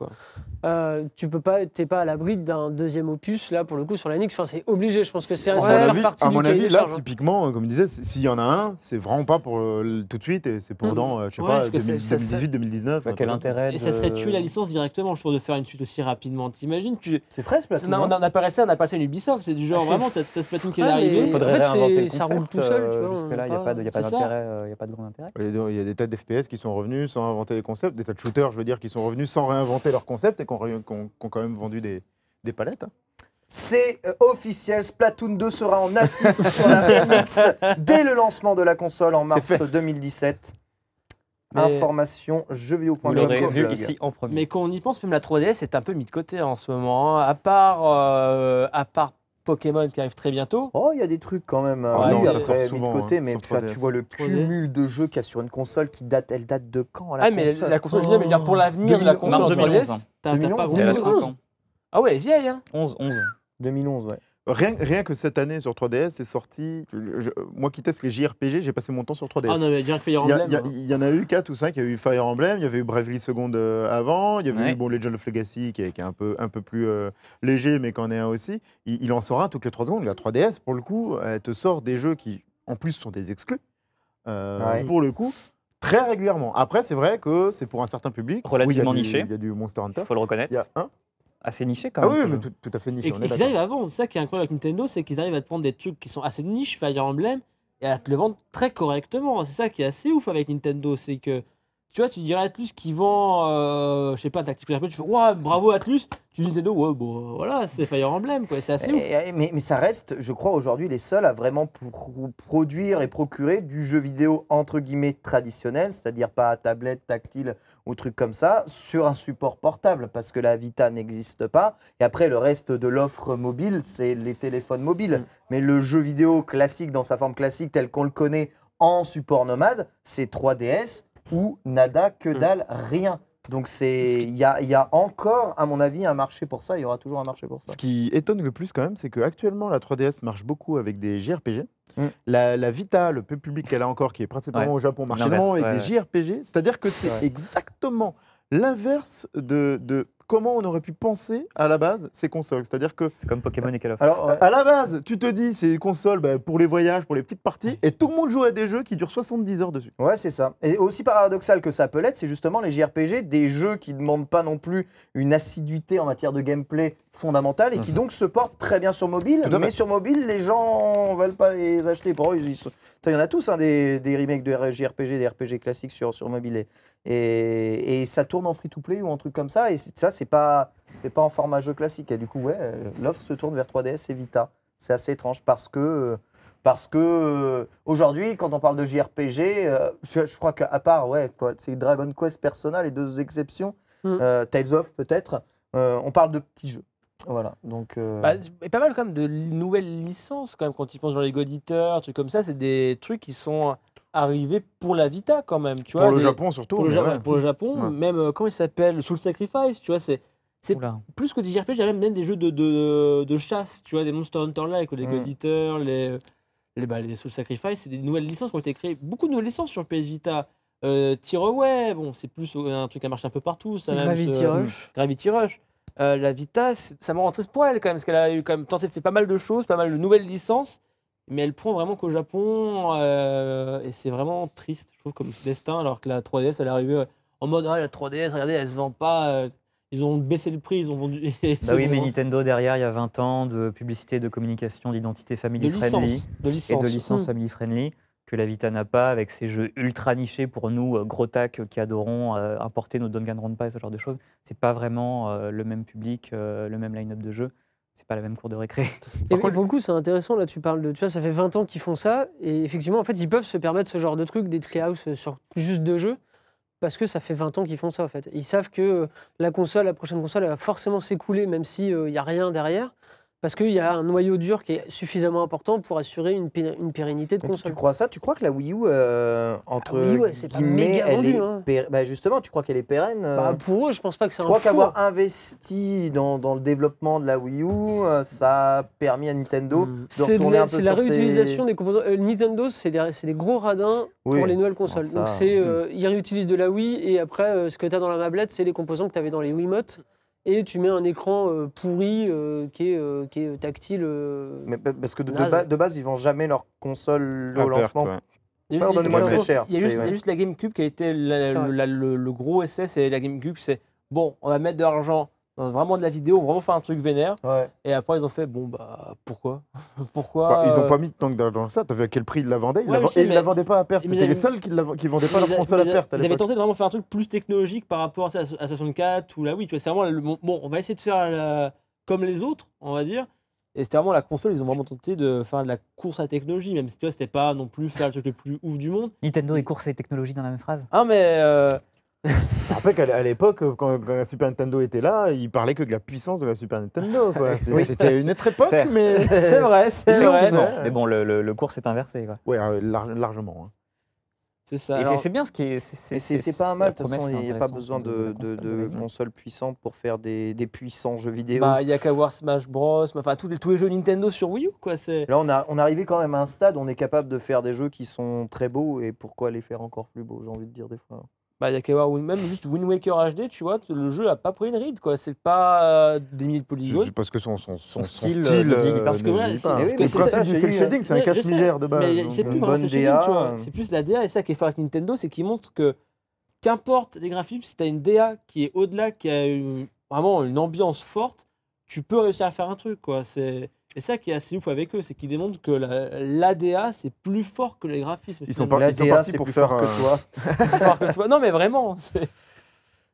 Euh, tu peux pas, t'es pas à l'abri d'un deuxième opus là pour le coup sur la Nix. Enfin, c'est obligé. Je pense que c'est un À mon avis, là, hein. typiquement, comme je disais, s'il y en a un, c'est vraiment pas pour euh, tout de suite et c'est pour mm. dans, euh, je sais pas, 2018, 2019. Bah, quel intérêt Et ça serait tuer la licence directement, je trouve, de faire une suite aussi rapidement. T'imagines tu... C'est frais, ce Splatoon. Hein. On, on a pas on a passé une Ubisoft. C'est du genre ah, vraiment, t'as platine qui est arrivé. Il faudrait réinventer Ça roule tout seul. Jusque-là, il a pas il n'y a pas de grand intérêt. Il y a des tas d'FPS qui sont revenus sans inventer les concepts, des tas de shooters, je veux dire, qui sont revenus sans réinventer leurs concepts qui ont, quand même vendu des, palettes. Hein. C'est euh, officiel, Splatoon 2 sera en natif sur la Phoenix dès le lancement de la console en mars 2017. Mais Information jeuxvideo.com. Vous l'aurez vu ici en premier. Mais quand on y pense, même la 3DS est un peu mis de côté en ce moment. Hein. À part, euh, à part Pokémon qui arrive très bientôt. Oh, il y a des trucs quand même. Hein. ah, oui, non, ça euh, sort souvent, mis de côté, hein, mais tu vois le cumul de jeux qu'il y a sur une console qui date, elle date de quand Ah, mais la console, oh. mais il pour l'avenir de la console 2011. Hein. T'as pas 2011. 2011. Ah ouais, elle est vieille, hein 11, 11. 2011, ouais. Rien, rien, que cette année sur 3DS, c'est sorti. moi qui teste les JRPG, j'ai passé mon temps sur 3DS. Ah non, mais Fire Emblem. Il y, en a eu 4 ou 5. Il y a eu Fire Emblem, il y avait eu Bravely Second euh, avant, il y avait eu bon, Legend of Legacy qui est, un, peu, un peu plus euh, léger, mais qu'en est un aussi. Il, en sort un toutes les 3 secondes. La 3DS, pour le coup, elle te sort des jeux qui, en plus, sont des exclus. Euh, pour le coup, très régulièrement. Après, c'est vrai que c'est pour un certain public. Relativement niché. Il y a du Monster Hunter. Il faut le reconnaître. Il y a un assez niché quand ah même. oui, tout, à fait niché. Et, on est et arrivent à vendre. C'est ça qui est incroyable avec Nintendo, c'est qu'ils arrivent à te prendre des trucs qui sont assez niches, Fire Emblem, et à te le vendre très correctement. C'est ça qui est assez ouf avec Nintendo, c'est que tu vois, tu dirais Atlus qui vend, euh, je sais pas, Tactical RPG, tu fais, ouais, bravo Atlus, tu dis tes voilà, c'est Fire Emblem, quoi, c'est assez ouf. mais, ça reste, je crois, aujourd'hui, les seuls à vraiment produire et procurer du jeu vidéo entre guillemets traditionnel, c'est-à-dire pas tablette, tactile ou truc comme ça, sur un support portable, parce que la Vita n'existe pas. Et après, le reste de l'offre mobile, c'est les téléphones mobiles. Mm. Mais le jeu vidéo classique, dans sa forme classique, tel qu'on le connaît en support nomade, c'est 3DS ou nada, que hmm. dalle, rien. Donc c'est, il y a, encore, à mon avis, un marché pour ça. Il y aura toujours un marché pour ça. Ce qui étonne le plus quand même, c'est que actuellement la 3DS marche beaucoup avec des JRPG. Hmm. La, la, Vita, le peu public qu'elle a encore, qui est principalement au Japon, marche énormément avec des JRPG. C'est-à-dire que c'est exactement l'inverse de comment on aurait pu penser à la base ces consoles. C'est-à-dire que. C'est comme Pokémon et Call of. Alors, à la base, tu te dis, c'est une console bah, pour les voyages, pour les petites parties, et tout le monde joue à des jeux qui durent 70 heures dessus. Ouais, c'est ça. Et aussi paradoxal que ça peut l'être, c'est justement les JRPG, des jeux qui ne demandent pas non plus une assiduité en matière de gameplay fondamentale et qui mhm. donc se porte très bien sur mobile. Mais sur mobile, les gens ne veulent pas les acheter. ils il y en a tous hein, des, des, remakes de JRPG, des RPG classiques sur, sur mobile. Et, et ça tourne en free-to-play ou en truc comme ça. Et ça, c'est pas, pas en format jeu classique. Et du coup, ouais, euh, l'offre se tourne vers 3DS et Vita. C'est assez étrange parce que. Parce que euh, aujourd'hui, quand on parle de JRPG, euh, je, crois qu'à part, ouais, c'est Dragon Quest Persona, et deux exceptions, mm. Tales of peut-être, on parle de petits jeux. Voilà, donc. Euh... Bah, et pas mal quand même de nouvelles licences quand même quand tu penses genre les God Eater, trucs comme ça, c'est des trucs qui sont arrivés pour la Vita quand même, tu pour vois. Pour le Japon surtout. Pour le, Japon, même euh, comment il s'appelle, Soul Sacrifice, tu vois, c'est. C'est plus que des JRPG, j'avais même des jeux de, de, de, chasse, tu vois, des Monster Hunter like, les God mm. les, les, bah, les Soul Sacrifice, c'est des nouvelles licences qui ont été créées. Beaucoup de nouvelles licences sur PS Vita. Euh, Tire bon, c'est plus un truc qui marche un peu partout. Ça, Gravity, euh, Rush. Gravity Rush. Euh, la Vita, ça me rend triste pour elle quand même, parce qu'elle a eu quand même tenté de faire pas mal de choses, pas mal de nouvelles licences, mais elle prend vraiment qu'au Japon, euh, et c'est vraiment triste, je trouve, comme destin, alors que la 3DS, elle est arrivée euh, en mode ah, la 3DS, regardez, elle se vend pas. ils ont baissé le prix, ils ont vendu. bah oui, mais Nintendo derrière, il y a 20 ans de publicité, de communication, d'identité family de friendly licence, de et de licence mm. family friendly que la Vita n'a pas, avec ces jeux ultra nichés pour nous, euh, gros tacs euh, qui adorons euh, importer nos Danganronpa et ce genre de choses. C'est pas vraiment le même public, le même line-up de jeux. C'est pas la même cour de récré. Et, pour le coup, c'est intéressant. Là, tu parles de. Tu vois, ça fait 20 ans qu'ils font ça. Et effectivement, en fait, ils peuvent se permettre ce genre de truc, des tree-house sur juste deux jeux, parce que ça fait 20 ans qu'ils font ça, en fait. Ils savent que la console, la prochaine console, elle va forcément s'écouler, même s'il n'y a rien derrière parce qu'il y a un noyau dur qui est suffisamment important pour assurer une, une pérennité de console. Tu crois ça Tu crois que la Wii U, entre guillemets, est justement, tu crois qu'elle est pérenne euh? bah, Pour eux, je pense pas que c'est un. crois qu'avoir investi dans, dans, le développement de la Wii U, euh, ça a permis à Nintendo hmm. de retourner un peu sur C'est la réutilisation des composants. Euh, Nintendo, c'est des, des, gros radins pour les nouvelles oh, consoles. Donc c'est, hmm. ils réutilisent de la Wii et après, ce que tu as dans la mablette, c'est les composants que tu avais dans les Wiimotes et tu mets un écran euh, pourri euh, qui, est, euh, tactile. parce que de, base, ils vendent jamais leur console au lancement. cher. Il y, a juste, la GameCube qui a été le, gros essai, c'est la GameCube, c'est bon, on va mettre de l'argent vraiment de la vidéo, vraiment faire un truc vénère. Et après, ils ont fait, bon, bah, pourquoi Pourquoi bah, Ils n'ont euh, pas mis tant que d'argent que ça. T'as vu à quel prix ils la vendaient ils la... ne la vendaient pas à perte. C'était les seuls qui vendaient pas leur console à perte. Ils avaient tenté de vraiment faire un truc plus technologique par rapport à, 64 ou la Wii. Tu vois, c'est vraiment le... bon, on va essayer de faire euh, comme les autres, on va dire. Et c'était vraiment la console, ils ont vraiment tenté de faire de la course à la technologie, même si tu vois, c'était pas non plus faire le truc le plus ouf du monde. Nintendo et course à technologie dans la même phrase. Ah, mais. Euh, bah, après qu'à l'époque, euh, quand, la Super Nintendo était là, il parlait que de la puissance de la Super Nintendo. C'était une autre époque, mais. C'est vrai, c'est vrai. Mais bon, le, cours s'est inversé. Oui, euh, largement. Hein. C'est ça. c'est bien ce qui est. C'est pas un mal, de toute façon, il n'y a pas besoin de, de, de, hein. consoles puissantes pour faire des, puissants jeux vidéo. Bah, il n'y a qu'à voir Smash Bros, enfin tous les, tous les jeux Nintendo sur Wii U. Là, on, a, on est arrivé quand même à un stade où on est capable de faire des jeux qui sont très beaux et pourquoi les faire encore plus beaux, j'ai envie de dire des fois bah, il y a qu'à même juste Wind Waker HD, tu vois, le jeu n'a pas pris une ride, quoi. C'est pas euh, des milliers de polygones. Parce que son, son, son, son style. Euh, euh, eh parce que c'est c'est le shading, c'est un cache misère de base. C'est plus, vraiment, DA, c'est plus la DA et ça qui est fort avec Nintendo, c'est qu'ils montrent que qu'importe les graphismes, si tu as une DA qui est au-delà, qui a vraiment une ambiance forte, tu peux réussir à faire un truc, quoi. C'est et ça qui est assez ouf avec eux, c'est qu'ils démontrent que l'ADA, c'est plus fort que les graphismes. Ils sont, pour plus faire que hein. toi. plus que toi. Non, mais vraiment.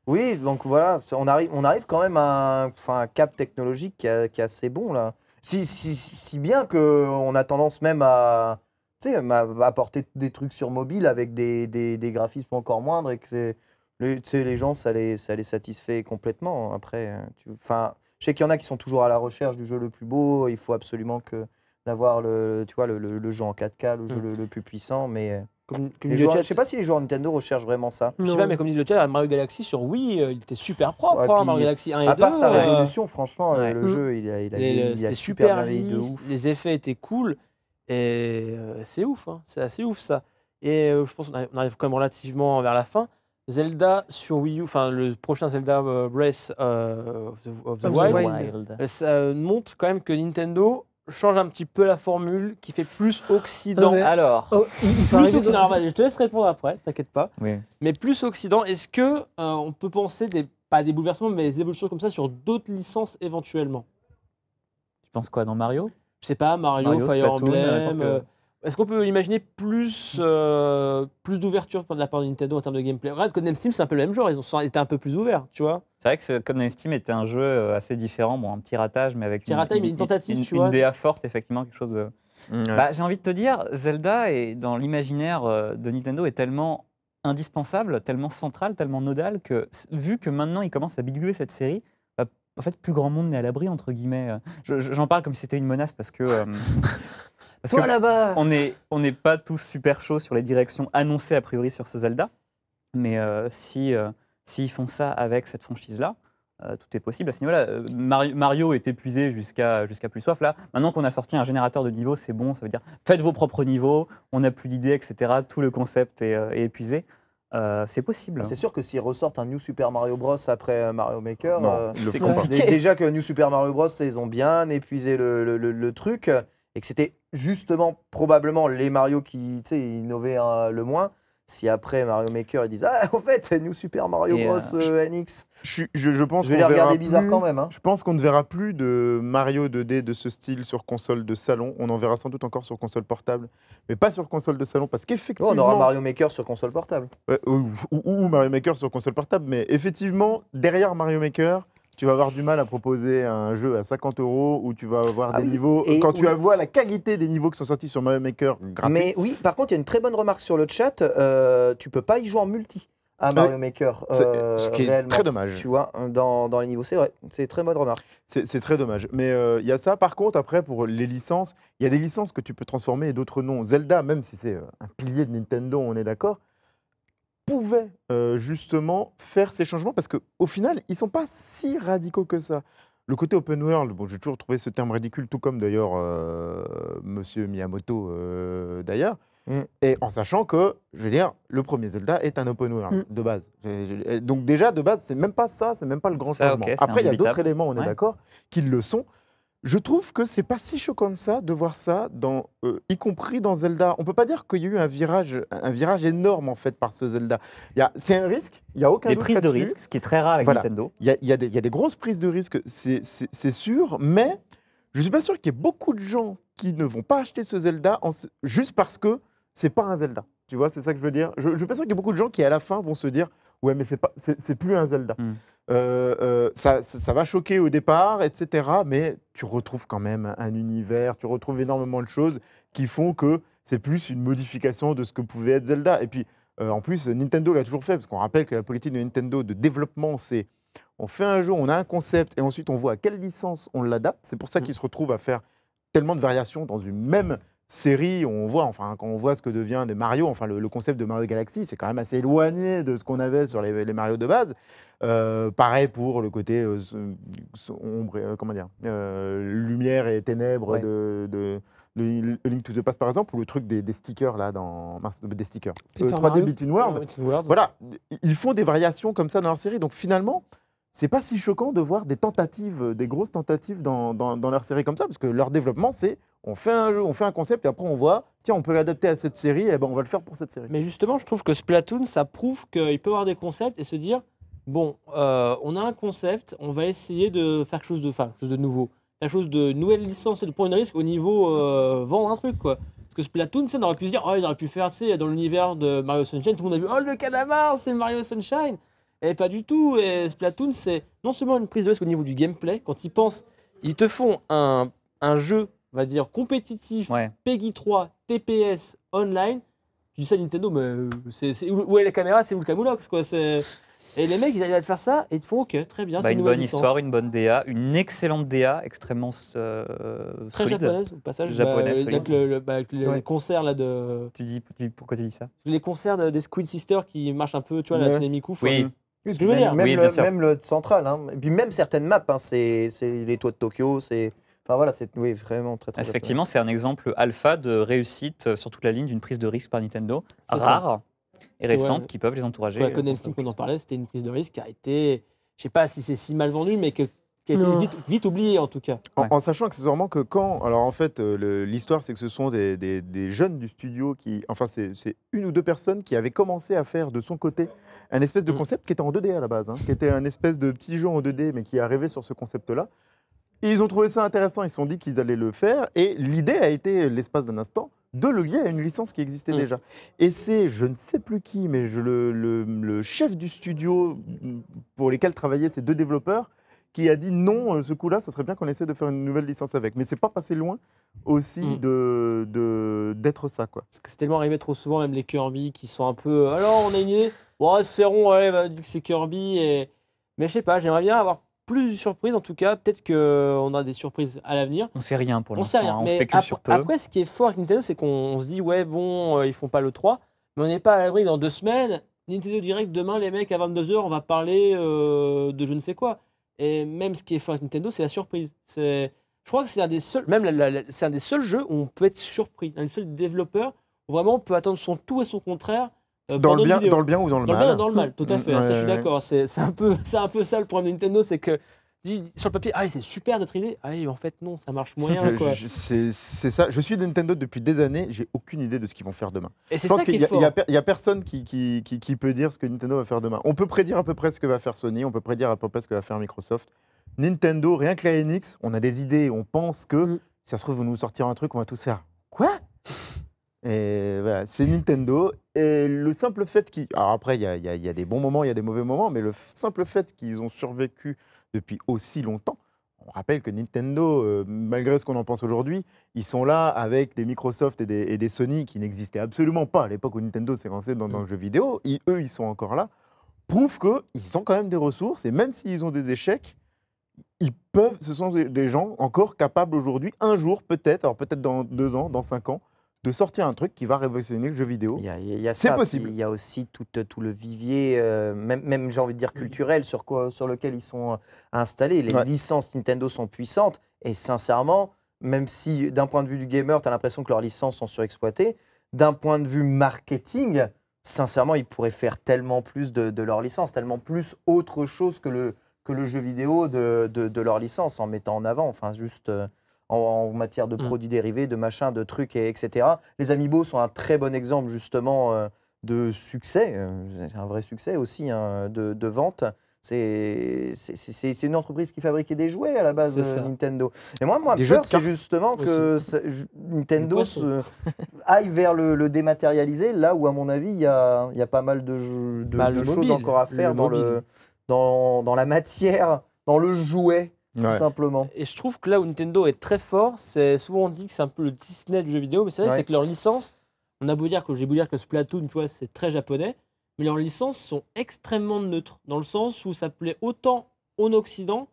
Oui, donc voilà, on arrive, on arrive quand même à un, enfin, un cap technologique qui, qui, est assez bon, là. Si, si, si bien qu'on a tendance même à, apporter des trucs sur mobile avec des, des, graphismes encore moindres et que les, les gens, ça les, ça les satisfait complètement. Hein, après, hein, tu, enfin je sais qu'il y en a qui sont toujours à la recherche du jeu le plus beau. Il faut absolument que d'avoir le, tu vois, le, jeu en 4K, le jeu mm. le, plus puissant, mais. Euh, comme, sais pas si les joueurs Nintendo recherchent vraiment ça. Je sais pas, mais comme dit le chat, Mario Galaxy sur Wii, euh, il était super propre, hein, Mario Galaxy 1 et 2. À part sa euh, résolution, franchement, le jeu, mm. il a, il a, super de ouf. Les effets étaient cool, et c'est ouf, hein, c'est assez ouf ça. Et je pense qu'on arrive, arrive quand même relativement vers la fin. Zelda sur Wii U, enfin le prochain Zelda euh, Breath euh, of the, Wild, euh, ça montre quand même que Nintendo change un petit peu la formule, qui fait plus Occident. Alors, oh, plus Occident. je te laisse répondre après, t'inquiète pas. Mais plus Occident, est-ce que on peut penser des pas des bouleversements, mais des évolutions comme ça sur d'autres licences éventuellement Tu penses quoi dans Mario Je sais pas, Mario, Fire Emblem. Est-ce qu'on peut imaginer plus, euh, plus d'ouverture de la part de Nintendo en termes de gameplay Regarde, Codename Steam, c'est un peu le même genre, ils, ont, ils étaient un peu plus ouverts, tu vois. C'est vrai que Codename Steam était un jeu euh, assez différent, bon, un petit ratage, mais avec une, tentative, une, DA forte, effectivement, quelque chose de... Mm, bah, J'ai envie de te dire, Zelda, est, dans l'imaginaire euh, de Nintendo, est tellement indispensable, tellement central, tellement nodal, que vu que maintenant ils commencent à biguer cette série, bah, en fait, plus grand monde n'est à l'abri, entre guillemets. J'en je, parle comme si c'était une menace, parce que... Oh on n'est pas tous super chauds sur les directions annoncées a priori sur ce Zelda, mais euh, si euh, s'ils font ça avec cette franchise-là, euh, tout est possible à ce là Mario, est épuisé jusqu'à plus soif. Là, maintenant qu'on a sorti un générateur de niveaux, c'est bon. Ça veut dire faites vos propres niveaux. On n'a plus d'idées, etc. Tout le concept est, épuisé. c'est possible. Ah, hein. C'est sûr que s'ils ressortent un New Super Mario Bros après Mario Maker, c'est compliqué. Déjà que New Super Mario Bros, ils ont bien épuisé le truc et que c'était justement probablement les Mario qui innovaient hein, le moins. Si après Mario Maker ils disent ah en fait nous Super Mario Bros euh, euh, NX, je, pense je vais les regarder bizarre quand même. Hein. Je pense qu'on ne verra plus de Mario 2D de ce style sur console de salon. On en verra sans doute encore sur console portable, mais pas sur console de salon parce qu'effectivement oh, on aura Mario Maker sur console portable. ou Mario Maker sur console portable, mais effectivement derrière Mario Maker tu vas avoir du mal à proposer un jeu à 50 euros où tu vas avoir ah des niveaux. Et quand tu vois la qualité des niveaux qui sont sortis sur Mario Maker gratuit. Mais oui, par contre, il y a une très bonne remarque sur le chat. Euh, tu peux pas y jouer en multi à Mario Maker. ce euh, qui est très dommage. Tu vois, hein, dans, les niveaux, c'est vrai. C'est très bonne remarque. C'est très dommage. Mais euh, il y a ça. Par contre, après, pour les licences, il y a des licences que tu peux transformer et d'autres non. Zelda, même si c'est euh, un pilier de Nintendo, on est d'accord, pouvaient euh, justement faire ces changements parce qu'au final, ils ne sont pas si radicaux que ça. Le côté open world, bon, j'ai toujours trouvé ce terme ridicule, tout comme d'ailleurs euh, Monsieur Miyamoto euh, d'ailleurs. Mm. Et en sachant que, je veux dire, le premier Zelda est un open world mm. de base. Donc déjà de base, c'est même pas ça, c'est même pas le grand changement. Après, il y a d'autres éléments, on est d'accord, qui le sont je trouve que c'est pas si choquant ça de voir ça, dans, euh, y compris dans Zelda. On peut pas dire qu'il y a eu un virage, un virage énorme en fait par ce Zelda. C'est un risque, il y a aucun. Des prises de risque, ce qui est très rare avec Nintendo. Il y a, des grosses prises de risque, c'est sûr, mais je suis pas sûr qu'il y ait beaucoup de gens qui ne vont pas acheter ce Zelda juste parce que c'est pas un Zelda. Tu vois, c'est ça que je veux dire. Je, je suis pas sûr qu'il y ait beaucoup de gens qui à la fin vont se dire Ouais, mais c'est pas, c'est plus un Zelda. Hmm. Euh, euh, ça, ça, va choquer au départ, etc. Mais tu retrouves quand même un univers, tu retrouves énormément de choses qui font que c'est plus une modification de ce que pouvait être Zelda. Et puis, euh, en plus, Nintendo l'a toujours fait, parce qu'on rappelle que la politique de Nintendo de développement, c'est on fait un jeu, on a un concept, et ensuite on voit à quelle licence on l'adapte. C'est pour ça hmm. qu'ils se retrouvent à faire tellement de variations dans une même série, on voit, enfin, quand on voit ce que devient des Mario, enfin, le, concept de Mario Galaxy, c'est quand même assez éloigné de ce qu'on avait sur les, Mario de base. Euh, pareil pour le côté euh, euh, comment dire, lumière et ténèbres de, Link to the Past par exemple ou le truc des, stickers là dans des stickers 3D Between Voilà, ils font des variations comme ça dans leur série. Donc finalement, c'est pas si choquant de voir des tentatives, euh, des grosses tentatives dans, dans, leur série comme ça, parce que leur développement, c'est on fait un jeu, on fait un concept, et après on voit, tiens, on peut l'adapter à cette série, et ben on va le faire pour cette série. Mais justement, je trouve que Splatoon, ça prouve qu'il peut avoir des concepts et se dire, bon, euh, on a un concept, on va essayer de faire quelque chose de, enfin, quelque chose de nouveau, quelque chose de nouvelle licence et de prendre un risque au niveau euh, vendre un truc, quoi. Parce que Splatoon, on aurait pu se dire, oh, il aurait pu faire, tu dans l'univers de Mario Sunshine, tout le monde a vu, oh, le calamar, c'est Mario Sunshine et eh, pas du tout. Et eh, Splatoon, c'est non seulement une prise de risque au niveau du gameplay, quand ils pensent, ils te font un, un jeu, on va dire, compétitif, Peggy PEGI 3, TPS, online. Tu dis ça à Nintendo, mais euh, où est la caméra C'est où le camoulox quoi, Et les mecs, ils arrivent à te faire ça et ils te font OK, très bien. Bah, c'est une, bonne histoire, une bonne DA, une excellente DA, extrêmement euh, très japonaise au passage. Bah, japonaise, avec euh, le, bah, concert là de. Tu dis pourquoi tu dis ça Les concerts des Squid Sisters qui marchent un peu, tu vois, la Tsunami ouf. Hein même, le, central, hein. et puis même certaines maps, hein, c'est les toits de Tokyo, c'est. Enfin voilà, c'est vraiment très, très Effectivement, c'est un exemple alpha de réussite euh, sur toute la ligne d'une prise de risque par Nintendo, rare et récente, qui peuvent les entourager. quand euh, en parlait, c'était une prise de risque qui a été, je sais pas si c'est si mal vendu, mais que, qui a été vite, oubliée en tout cas. En En, que sachant accessoirement que quand. Alors en fait, euh, l'histoire, c'est que ce sont des, des, jeunes du studio qui. Enfin, c'est une ou deux personnes qui avaient commencé à faire de son côté un espèce de mm. concept qui était en 2D à la base, hein, qui était un espèce de petit jeu en 2D, mais qui est arrivé sur ce concept-là. ils ont trouvé ça intéressant, ils se sont dit qu'ils allaient le faire, et l'idée a été, l'espace d'un instant, de le lier à une licence qui existait mm. déjà. Et c'est, je ne sais plus qui, mais je, le, le, chef du studio pour lesquels travaillaient ces deux développeurs, qui a dit non, euh, ce coup-là, ça serait bien qu'on essaie de faire une nouvelle licence avec. Mais c'est pas passé loin aussi mm. de d'être ça. quoi. Parce que c'est tellement arrivé trop souvent, même les Kirby qui sont un peu. Euh, Alors, on a nés c'est rond, ouais, bah, que c'est Kirby. Et... Mais je sais pas, j'aimerais bien avoir plus de surprises en tout cas. Peut-être qu'on a des surprises à l'avenir. On sait rien pour l'instant. On sait rien. Hein, spécule sur peu. Après, ce qui est fort avec Nintendo, c'est qu'on se dit, ouais, bon, euh, ils font pas le 3, mais on n'est pas à l'abri dans deux semaines. Nintendo Direct, demain, les mecs, à 22h, on va parler euh, de je ne sais quoi. Et même ce qui est fort avec Nintendo, c'est la surprise. C'est. Je crois que c'est un des seuls, même c'est un des seuls jeux où on peut être surpris, un des seuls développeurs où vraiment on peut attendre son tout et son contraire euh, dans, le bien, dans le bien ou dans le mal Dans le bien, dans le mal, tout à mm, fait. Hein, ça, je suis d'accord. C'est un, peu, un peu ça le problème de Nintendo, c'est que sur le papier, ah, c'est super notre idée. Ah, en fait, non, ça marche moyen. C'est ça. Je suis Nintendo depuis des années. J'ai aucune idée de ce qu'ils vont faire demain. Et c'est ça qu'il Il n'y a, personne qui, qui, peut dire ce que Nintendo va faire demain. On peut prédire à peu près ce que va faire Sony. On peut prédire à peu près ce que va faire Microsoft. Nintendo, rien que la NX, on a des idées. On pense que, mm. si ça se trouve, vous nous sortir un truc, on va tous faire. Quoi et voilà, c'est Nintendo. Et le simple fait qu'ils. Alors après, il y a, des bons moments, il y a des mauvais moments, mais le simple fait qu'ils ont survécu depuis aussi longtemps. On rappelle que Nintendo, euh, malgré ce qu'on en pense aujourd'hui, ils sont là avec des Microsoft et des, Sony qui n'existaient absolument pas à l'époque où Nintendo s'est lancé dans, mm. le jeu vidéo. eux, ils sont encore là. Prouve qu'ils ont quand même des ressources et même s'ils ont des échecs, ils peuvent, ce sont des gens encore capables aujourd'hui, un jour peut-être, alors peut-être dans deux ans, dans cinq ans, de sortir un truc qui va révolutionner le jeu vidéo. C'est possible. Il y a aussi tout, euh, tout le vivier, euh, même, même j'ai envie de dire culturel, sur, quoi, sur lequel ils sont euh, installés. Les licences Nintendo sont puissantes et sincèrement, même si d'un point de vue du gamer, tu as l'impression que leurs licences sont surexploitées, d'un point de vue marketing, sincèrement, ils pourraient faire tellement plus de, de leurs licences, tellement plus autre chose que le, que le jeu vidéo de, de, de leur licence en mettant en avant, enfin juste en, matière de mm. produits dérivés, de machins, de trucs, et, etc. Les Amiibo sont un très bon exemple justement euh, de succès, euh, C'est un vrai succès aussi hein, de, vente. C'est une entreprise qui fabriquait des jouets à la base, Nintendo. Et moi, moi, peur, c'est justement que Nintendo aille vers le, dématérialisé, là où, à mon avis, il y a, pas mal de, bah, choses encore à faire dans la matière, dans le jouet simplement. Et je trouve que là où Nintendo est très fort, c'est souvent on dit que c'est un peu le Disney du jeu vidéo, mais c'est vrai, c'est que leurs licences, on a beau dire que j'ai beau dire que Splatoon, tu vois, c'est très japonais, mais leurs licences sont extrêmement neutres, dans le sens où ça plaît autant en Occident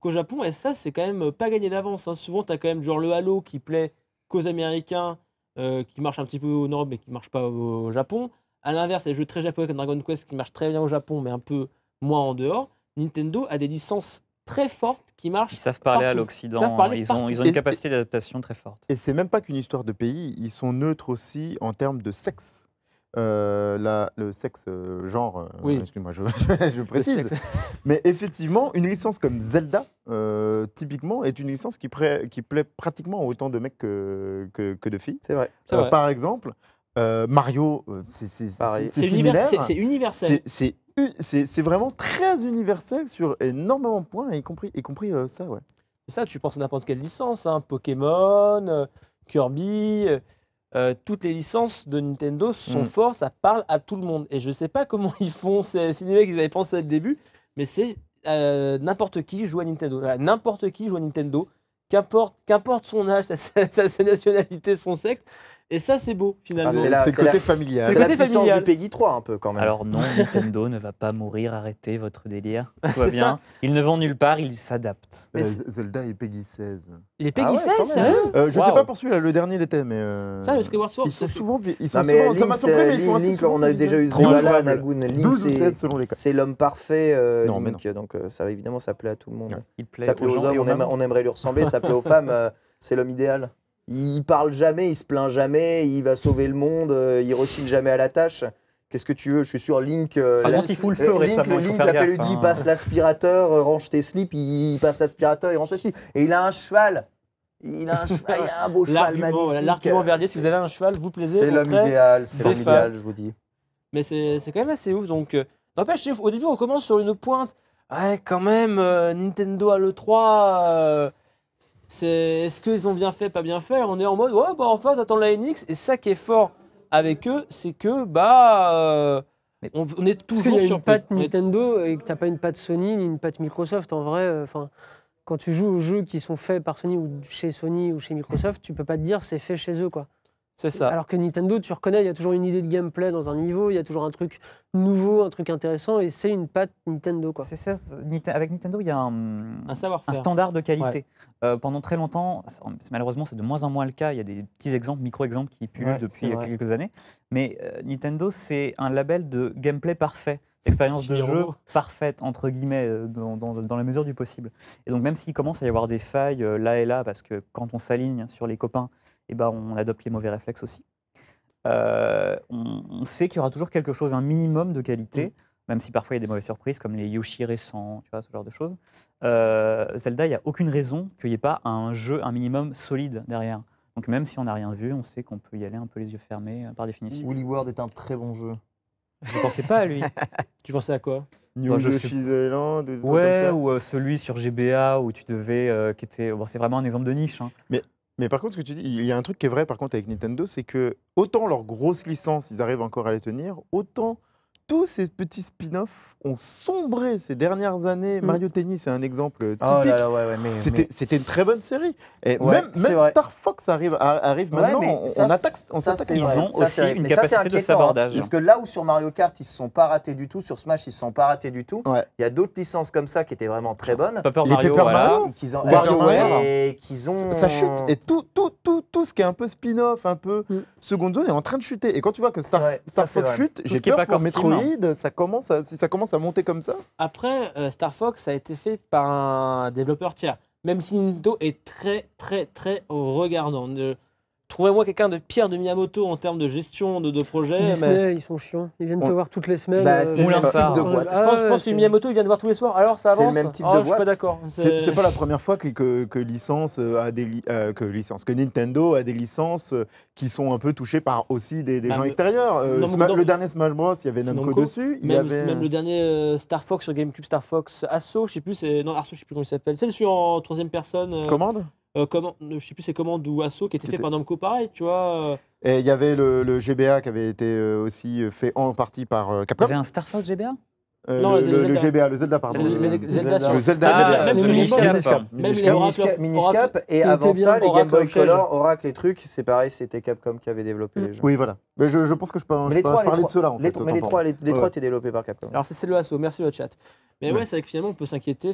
qu'au Japon, et ça, c'est quand même pas gagné d'avance. Hein. Souvent, tu as quand même genre le Halo qui plaît qu'aux Américains, euh, qui marche un petit peu au Nord, mais qui marche pas au, Japon. À l'inverse, les jeux très japonais comme Dragon Quest qui marchent très bien au Japon, mais un peu moins en dehors. Nintendo a des licences très forte qui marche. Ils savent parler à l'Occident. Hein. Ils, ont, une capacité d'adaptation très forte. Et c'est même pas qu'une histoire de pays. Ils sont neutres aussi en termes de sexe. Euh, la, le sexe, euh, genre, euh, excuse-moi, je, précise. Mais effectivement, une licence comme Zelda, typiquement, est une licence qui, qui plaît pratiquement autant de mecs que, que, de filles. C'est vrai. Par exemple, Mario, c'est C'est universel. C'est vraiment très universel sur énormément de points, y compris, y compris euh, ça, ouais. Ça, tu penses à n'importe quelle licence, hein, Pokémon, euh, Kirby, euh, toutes les licences de Nintendo sont mm. fortes, ça parle à tout le monde. Et je ne sais pas comment ils font, ces cinémas qu'ils avaient pensé à le début, mais c'est n'importe qui joue à Nintendo. N'importe qui joue à Nintendo, qu'importe qu'importe son âge, sa nationalité, son sexe, et ça, c'est beau, finalement. Ah, c'est le côté familial. C'est la puissance familial. du Peggy 3, un peu, quand même. Alors non, Nintendo ne va pas mourir, arrêtez votre délire. Tout bien. Ils ne vont nulle part, ils s'adaptent. Euh, Zelda et Peggy 16. Les ah Peggy 16, hein euh, Je sais pas pour celui-là, le dernier l'était, mais... Euh, ça, le Skyward Sword. Ils sont souvent... Ils sont souvent ça m'a surpris, mais ils sont assez souvent, on a déjà eu ce Link selon les Link, c'est l'homme parfait, Link. Donc ça, évidemment, ça plaît à tout le monde. Ça plaît aux hommes, on aimerait lui ressembler. Ça plaît aux femmes, c'est l'homme idéal. Il parle jamais, il se plaint jamais, il va sauver le monde, euh, il rechigne jamais à la tâche. Qu'est-ce que tu veux Je suis sûr, Link. Euh, Ça Par il fout le euh, feu Link, récemment, il Link, faire gaffe, il hein. passe l'aspirateur, range tes slips, il, passe l'aspirateur, il range ses slips. Et il a un cheval. Il a un cheval, il a un beau cheval magnifique. L'argument verdier, si vous avez un cheval, vous plaisez. C'est l'homme idéal, c'est l'homme idéal, je vous dis. Mais c'est quand même assez ouf. Donc, n'empêche, au début, on commence sur une pointe. Ouais, quand même, Nintendo à l'E3, c'est est-ce qu'ils ont bien fait, pas bien fait On est en mode, ouais, bah en fait, attends la NX. Et ça qui est fort avec eux, c'est que, bah. Euh, on, est toujours sur patte Nintendo et que t'as pas une patte Sony ni une patte Microsoft en vrai. Euh, enfin, quand tu joues aux jeux qui sont faits par Sony ou chez Sony ou chez Microsoft, tu peux pas te dire c'est fait chez eux quoi. C'est ça. Alors que Nintendo, tu reconnais, il y a toujours une idée de gameplay dans un niveau, il y a toujours un truc nouveau, un truc intéressant, et c'est une patte Nintendo. Quoi. C'est ça, avec Nintendo, il y a un, savoir un standard de qualité. Euh, pendant très longtemps, malheureusement, c'est de moins en moins le cas, il y a des petits exemples, micro-exemples qui pullulent depuis euh, quelques années, mais euh, Nintendo, c'est un label de gameplay parfait expérience de jeu parfaite, entre guillemets, dans, dans, la mesure du possible. Et donc, même s'il commence à y avoir des failles là et là, parce que quand on s'aligne sur les copains, ben, on adopte les mauvais réflexes aussi. Euh, on, sait qu'il y aura toujours quelque chose, un minimum de qualité, mm. même si parfois il y a des mauvaises surprises, comme les Yoshi récents, tu vois, ce genre de choses. Euh, Zelda, il n'y a aucune raison qu'il n'y ait pas un jeu, un minimum solide derrière. Donc même si on n'a rien vu, on sait qu'on peut y aller un peu les yeux fermés, euh, par définition. Woolly World est un très bon jeu. Je ne pensais pas à lui. tu pensais à quoi New Yoshi's Island, ouais, ou celui sur GBA où tu devais, était, c'est vraiment un exemple de niche. Hein. Mais mais par contre, ce que tu dis, il y a un truc qui est vrai par contre avec Nintendo, c'est que autant leurs grosses licences, ils arrivent encore à les tenir, autant tous ces petits spin-offs ont sombré ces dernières années. Mm. Mario Tennis est un exemple euh, oh typique. c'était, une très bonne série. Et même, Star Fox arrive, arrive maintenant. attaque, Ils ont aussi une capacité de sabordage. Hein, parce que là où sur Mario Kart ils se sont pas ratés du tout, sur Smash ils se sont pas ratés du tout. Il y a d'autres licences comme ça qui étaient vraiment très bonnes. Paper Mario, ont, et qu'ils ont. Ça chute. Et tout, tout, tout, tout ce qui est un peu spin-off, un peu mm. seconde zone est en train de chuter. Et quand tu vois que Star, Fox chute, j'ai peur pour Metroid. Ça commence à, ça commence à monter comme ça. Après, euh, Star Fox a été fait par un développeur tiers. Même si Nintendo est très, très, très regardant. Trouvez-moi quelqu'un de Pierre de Miyamoto en termes de gestion de, de projet. mais... ils sont chiants. Ils viennent te voir toutes les semaines. Bah, euh, c'est le même type de ah, boîte. je pense, je pense que Miyamoto, il vient te voir tous les soirs. Alors, ça avance. C'est le même type oh, de boîte. Je suis pas d'accord. C'est pas la première fois que, que, licence euh, a des euh, que licence que Nintendo a des licences euh, qui sont un peu touchées par aussi des, bah, gens extérieurs. le dernier Smash Bros, il y avait Namco, dessus. même, le dernier Star Fox sur GameCube, Star Fox Asso, je sais plus. Non, Asso, je sais plus comment il s'appelle. C'est celui en troisième personne. Commande. Je euh, comment, je sais plus c'est comment ou assaut qui était, fait par Namco pareil, tu vois. Euh. Et il y avait le, GBA qui avait été euh, aussi fait en partie par Capcom. Il y avait un Star GBA non, le, le, le, GBA, le Zelda, pardon. Le, Zelda, le Zelda, ah, même Miniscap. Miniscap, Et avant ça, les Game Boy Color, Oracle, les trucs, c'est pareil, c'était Capcom qui avait développé hmm. les jeux. Oui, voilà. Mais je, pense que je peux, je parler de cela. là en fait. Mais les trois, les, trois étaient développés par Capcom. Alors, c'est le Asso, merci le chat. Mais ouais, c'est vrai que finalement, on peut s'inquiéter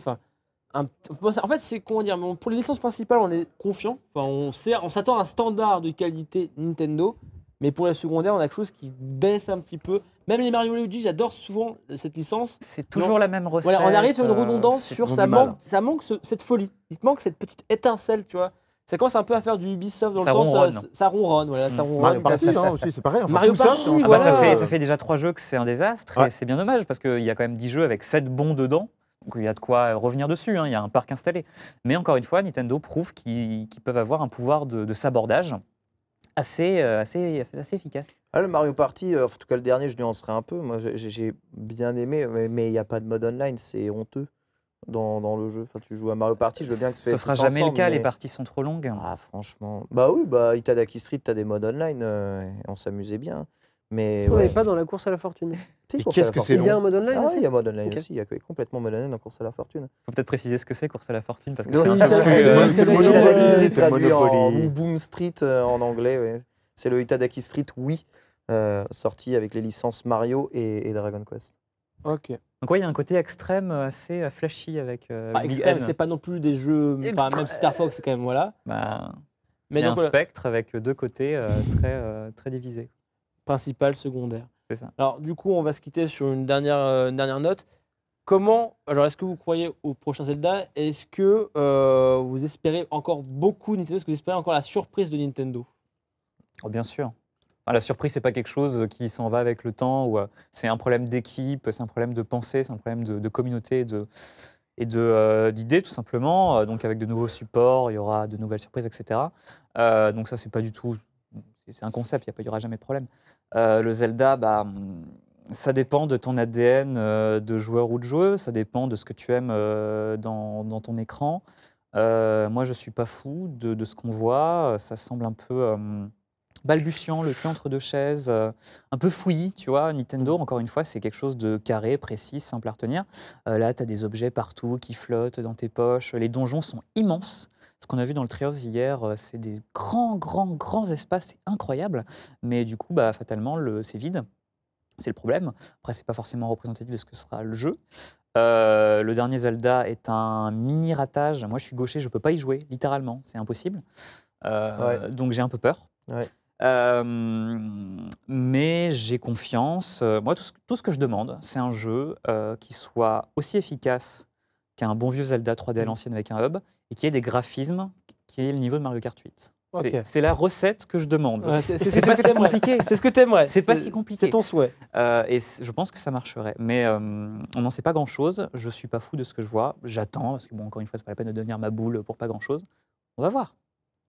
en fait, c'est comment dire, pour les licences principales on est confiant. on sait, on s'attend à un standard de qualité Nintendo, mais pour la secondaire, on a quelque chose qui baisse un petit peu. Même les Mario Luigi, j'adore souvent euh, cette licence. C'est toujours la même recette. on arrive sur une euh, redondance sur ça manque, ça manque cette folie. Il manque cette petite étincelle, tu vois ça commence un peu à faire du Ubisoft dans le sens euh, Ça, ronronne ça hmm. Mario Party hein, aussi c'est pareil Mario Party ça, fait, déjà trois jeux que c'est un désastre et c'est bien dommage parce qu'il y a quand même 10 jeux avec sept bons dedans il y a de quoi euh, revenir dessus, hein. il y a un parc installé. Mais encore une fois, Nintendo prouve qu'ils peuvent avoir un pouvoir de, sabordage assez, euh, efficace. Ah, le Mario Party, euh, en tout cas le dernier, je nuancerai un peu. Moi, j'ai bien aimé, mais il n'y a pas de mode online, c'est honteux. Dans, le jeu. Enfin, tu joues à Mario Party, je veux bien que tu Ce sera jamais le cas, les parties sont trop longues. Ah, franchement. Bah oui, bah, Itadaki Street, as des modes online, on s'amusait bien. Mais on n'est pas dans la course à la fortune. qu'est-ce que c'est Il y a un mode online ah, Il y a un mode online aussi, il y a complètement mode online la course à la fortune. Il faut peut-être préciser ce que c'est course à la fortune parce que c'est un peu euh, traduit en Boom Street euh, en anglais. C'est le Itadaki Street, oui, euh, sorti avec les licences Mario et Dragon Quest. Ok. Donc ouais, il y a un côté extrême assez flashy avec. Euh, c'est pas non plus des jeux. Enfin, même Star Fox, c'est quand même voilà. Ben, mais un spectre avec deux côtés très très divisés principal, secondaire. C'est ça. Alors, du coup, on va se quitter sur une dernière, euh, dernière note. Comment, alors est-ce que vous croyez au prochain Zelda Est-ce que euh, vous espérez encore beaucoup Nintendo Est-ce que vous espérez encore la surprise de Nintendo oh, Bien sûr. la surprise, c'est pas quelque chose qui s'en va avec le temps. Ou, euh, c'est un problème d'équipe, c'est un problème de pensée, c'est un problème de, communauté, de, et de d'idées tout simplement. Donc avec de nouveaux supports, il y aura de nouvelles surprises, etc. donc ça c'est pas du tout, c'est un concept, il n'y aura jamais de problème. Euh, le Zelda, bah, ça dépend de ton ADN euh, de joueur ou de joueuse, ça dépend de ce que tu aimes euh, dans, ton écran. moi, je ne suis pas fou de, ce qu'on voit, ça semble un peu balbutiant, le cul entre deux chaises, un peu fouillis, tu vois. Nintendo, mm. encore une fois, c'est quelque chose de carré, précis, simple à retenir. là, tu as des objets partout qui flottent dans tes poches, les donjons sont immenses. Ce qu'on a vu dans le Treehouse hier, euh, c'est des grands, grands, grands espaces, c'est incroyable. Mais du coup, bah, fatalement, c'est vide. C'est le problème. Après, c'est pas forcément représentatif de ce que sera le jeu. Euh, le dernier Zelda est un mini ratage. Moi, je suis gaucher, je peux pas y jouer, littéralement. C'est impossible. Euh, donc, j'ai un peu peur. mais j'ai confiance. Moi, tout ce, tout ce, que je demande, c'est un jeu qui soit aussi efficace qui a un bon vieux Zelda 3D à mm. l'ancienne avec un hub, et qui ait des graphismes qui est le niveau de Mario Kart 8. C'est la recette que je demande. c'est pas si compliqué. C'est ce que t'aimerais. C'est pas si compliqué. C'est ton souhait. Euh, et je pense que ça marcherait. Mais euh, on n'en sait pas grand-chose. Je suis pas fou de ce que je vois. J'attends parce que bon, encore une fois, c'est pas la peine de devenir ma boule pour pas grand-chose. On va voir.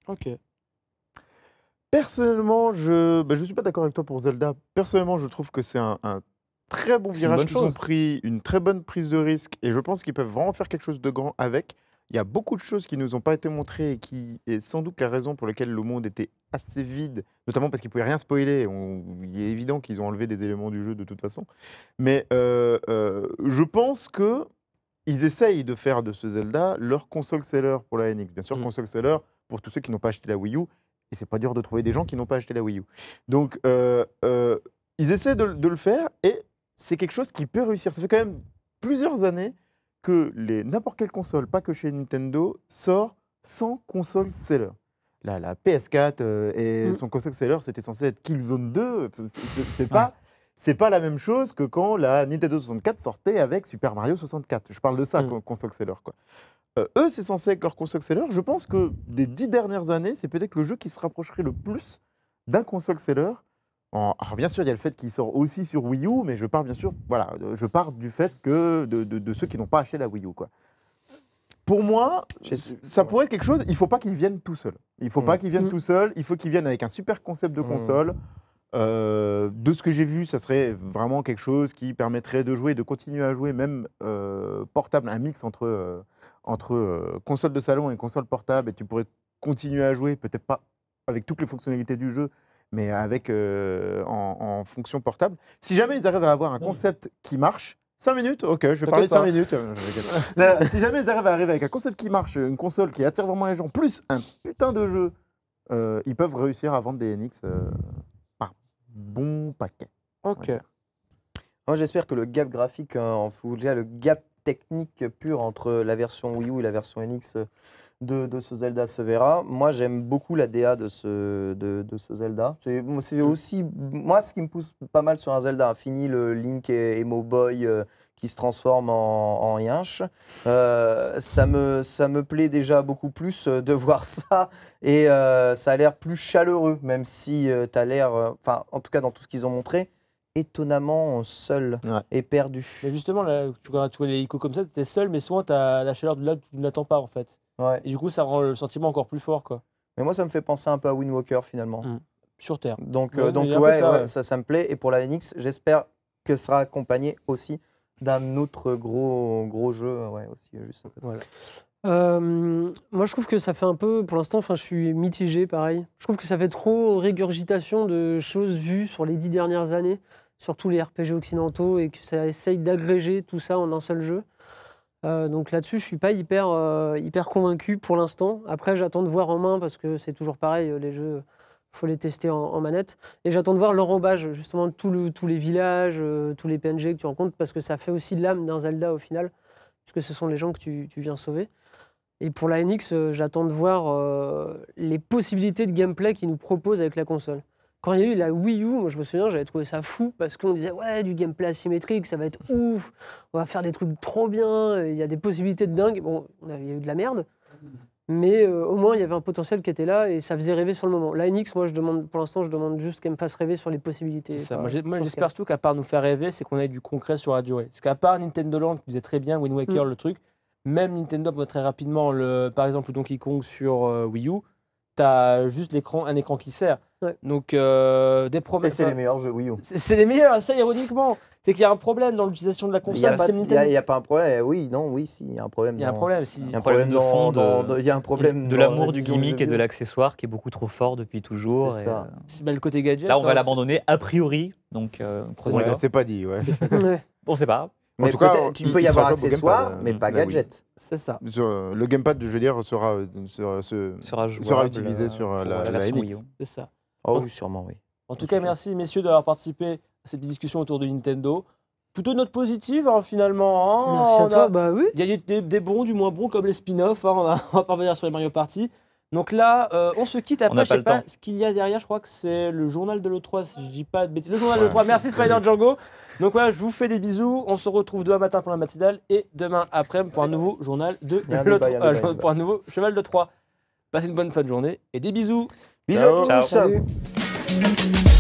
Ok. Personnellement, je ne bah, suis pas d'accord avec toi pour Zelda. Personnellement, je trouve que c'est un très bon virage Ils ont pris, une très bonne prise de risque, et je pense qu'ils peuvent vraiment faire quelque chose de grand avec. Il y a beaucoup de choses qui ne nous ont pas été montrées et qui est sans doute la raison pour laquelle le monde était assez vide, notamment parce qu'ils ne pouvaient rien spoiler. il est évident qu'ils ont enlevé des éléments du jeu de toute façon. Mais euh, euh, je pense que ils essayent de faire de ce Zelda leur console seller pour la NX. Bien sûr, mm. console seller pour tous ceux qui n'ont pas acheté la Wii U. Et c'est pas dur de trouver des gens qui n'ont pas acheté la Wii U. Donc, euh, ils essaient de, de le faire et c'est quelque chose qui peut réussir. Ça fait quand même plusieurs années que n'importe quelle console, pas que chez Nintendo, sort sans console seller. La, la PS4 euh, et mm. son console seller, c'était censé être Killzone 2. C'est pas. C'est pas la même chose que quand la Nintendo 64 sortait avec Super Mario 64. Je parle de ça, mm. console seller. Quoi. Euh, eux, c'est censé être leur console seller. Je pense que des dix dernières années, c'est peut-être le jeu qui se rapprocherait le plus d'un console seller alors bien sûr, il y a le fait qu'il sort aussi sur Wii U, mais je pars bien sûr, voilà, euh, je pars du fait que de, ceux qui n'ont pas acheté la Wii U, quoi. Pour moi, ça pourrait être quelque chose. Il ne faut pas qu'ils viennent tout seul. Il ne faut pas mm. qu'ils viennent mm. tout seuls. Il faut qu'ils viennent avec un super concept de mm. console. Euh, de ce que j'ai vu, ça serait vraiment quelque chose qui permettrait de jouer, de continuer à jouer, même euh, portable, un mix entre console de salon et console portable. Et tu pourrais continuer à jouer, peut-être pas avec toutes les fonctionnalités du jeu, mais avec, euh, en, fonction portable. Si jamais ils arrivent à avoir un concept qui marche, 5 minutes Ok, je vais parler 5 minutes. Euh, si jamais ils arrivent à arriver avec un concept qui marche, une console qui attire vraiment les gens, plus un putain de jeu, euh, ils peuvent réussir à vendre des NX par bon paquet. Ok. Moi, j'espère que le gap graphique, en fout, déjà le gap technique pure entre la version Wii U et la version NX de, ce Zelda se verra. Moi, j'aime beaucoup la DA de ce, de, ce Zelda. C'est mm. aussi, moi, ce qui me pousse pas mal sur un Zelda Infini, le Link et, Moboy euh, qui se transforme en, en euh, ça, me, ça me plaît déjà beaucoup plus euh, de voir ça. Et ça a l'air plus chaleureux, même si tu as l'air, enfin, en tout cas, dans tout ce qu'ils ont montré, étonnamment seul et perdu. Mais justement, là, tu, vois les échos comme ça, tu es seul, mais souvent, tu as la chaleur de là tu ne l'attends pas, en fait. Ouais. Et du coup, ça rend le sentiment encore plus fort, quoi. Mais moi, ça me fait penser un peu à Wind Walker, finalement. Mm. Sur Terre. Donc, ouais, euh, donc ouais, ça, ça, me plaît. Et pour la NX, j'espère que ça sera accompagné aussi d'un autre gros, gros jeu, ouais, aussi, juste euh, moi, je trouve que ça fait un peu, pour l'instant, enfin, je suis mitigé, pareil. Je trouve que ça fait trop régurgitation de choses vues sur les dix dernières années sur tous les RPG occidentaux et que ça essaye d'agréger tout ça en un seul jeu. Euh, donc là-dessus, je suis pas hyper, euh, hyper convaincu pour l'instant. Après, j'attends de voir en main parce que c'est toujours pareil, euh, les jeux, il faut les tester en, manette. Et j'attends de voir l'enrobage, justement, de tous les villages, tous les PNG que tu rencontres parce que ça fait aussi l'âme d'un Zelda au final, puisque ce sont les gens que tu, tu viens sauver. Et pour la NX, j'attends de voir les possibilités de gameplay qu'ils nous proposent avec la console quand il y a eu la Wii U, moi je me souviens, j'avais trouvé ça fou parce qu'on disait ouais du gameplay asymétrique, ça va être ouf, on va faire des trucs trop bien, euh, il y a des possibilités de dingue. Bon, il y a eu de la merde, mais euh, au moins il y avait un potentiel qui était là et ça faisait rêver sur le moment. La NX, moi je demande, pour l'instant, je demande juste qu'elle me fasse rêver sur les possibilités. Ça. Moi, j'espère surtout qu'à part nous faire rêver, c'est qu'on ait du concret sur la durée. Parce qu'à part Nintendo Land, qui faisait très bien Wind Waker, mm. le truc, même Nintendo peut très rapidement, le, par exemple, Donkey Kong sur euh, Wii U t'as as juste l'écran, un écran qui sert. Donc, euh, des problèmes... Et c'est hein. les meilleurs jeux Wii U. C'est les meilleurs, ça, ironiquement. C'est qu'il y a un problème dans l'utilisation de la console. Il n'y a, pas un problème. Eh oui, non, oui, si, il y a un problème. Il y a un problème. Si. un problème de fond. Il y a un problème. De l'amour du gimmick et de l'accessoire qui est beaucoup trop fort depuis toujours. C'est ça. Euh, le côté gadget. Là, on va hein, l'abandonner a priori. Donc, euh, c'est pas dit, ouais. On ne sait pas. En tout cas, tu peux y avoir accessoires, mais euh, pas gadgets. Bah gadget. C'est ça. Euh, le gamepad, je veux dire, sera, sera, sera, utilisé sur, euh, la, la, C'est ça. Oh, oui, sûrement, oui. En tout cas, merci messieurs d'avoir participé à cette discussion autour de Nintendo plutôt note positive hein, finalement. Hein, merci à toi, bah oui. Il y a des, bons, du moins bons, comme les spin-offs, hein, on, va, parvenir sur les Mario Party. Donc là, on se quitte après, ce qu'il y a derrière, je crois que c'est le journal de l'E3, je dis pas de bêtises. Le journal de l'E3, merci Spider Django. Donc voilà, je vous fais des bisous. On se retrouve demain matin pour la matinale et demain après-midi pour un nouveau journal de euh, pour un nouveau cheval de Troie. Passez une bonne fin de journée et des bisous. Bisous à tous.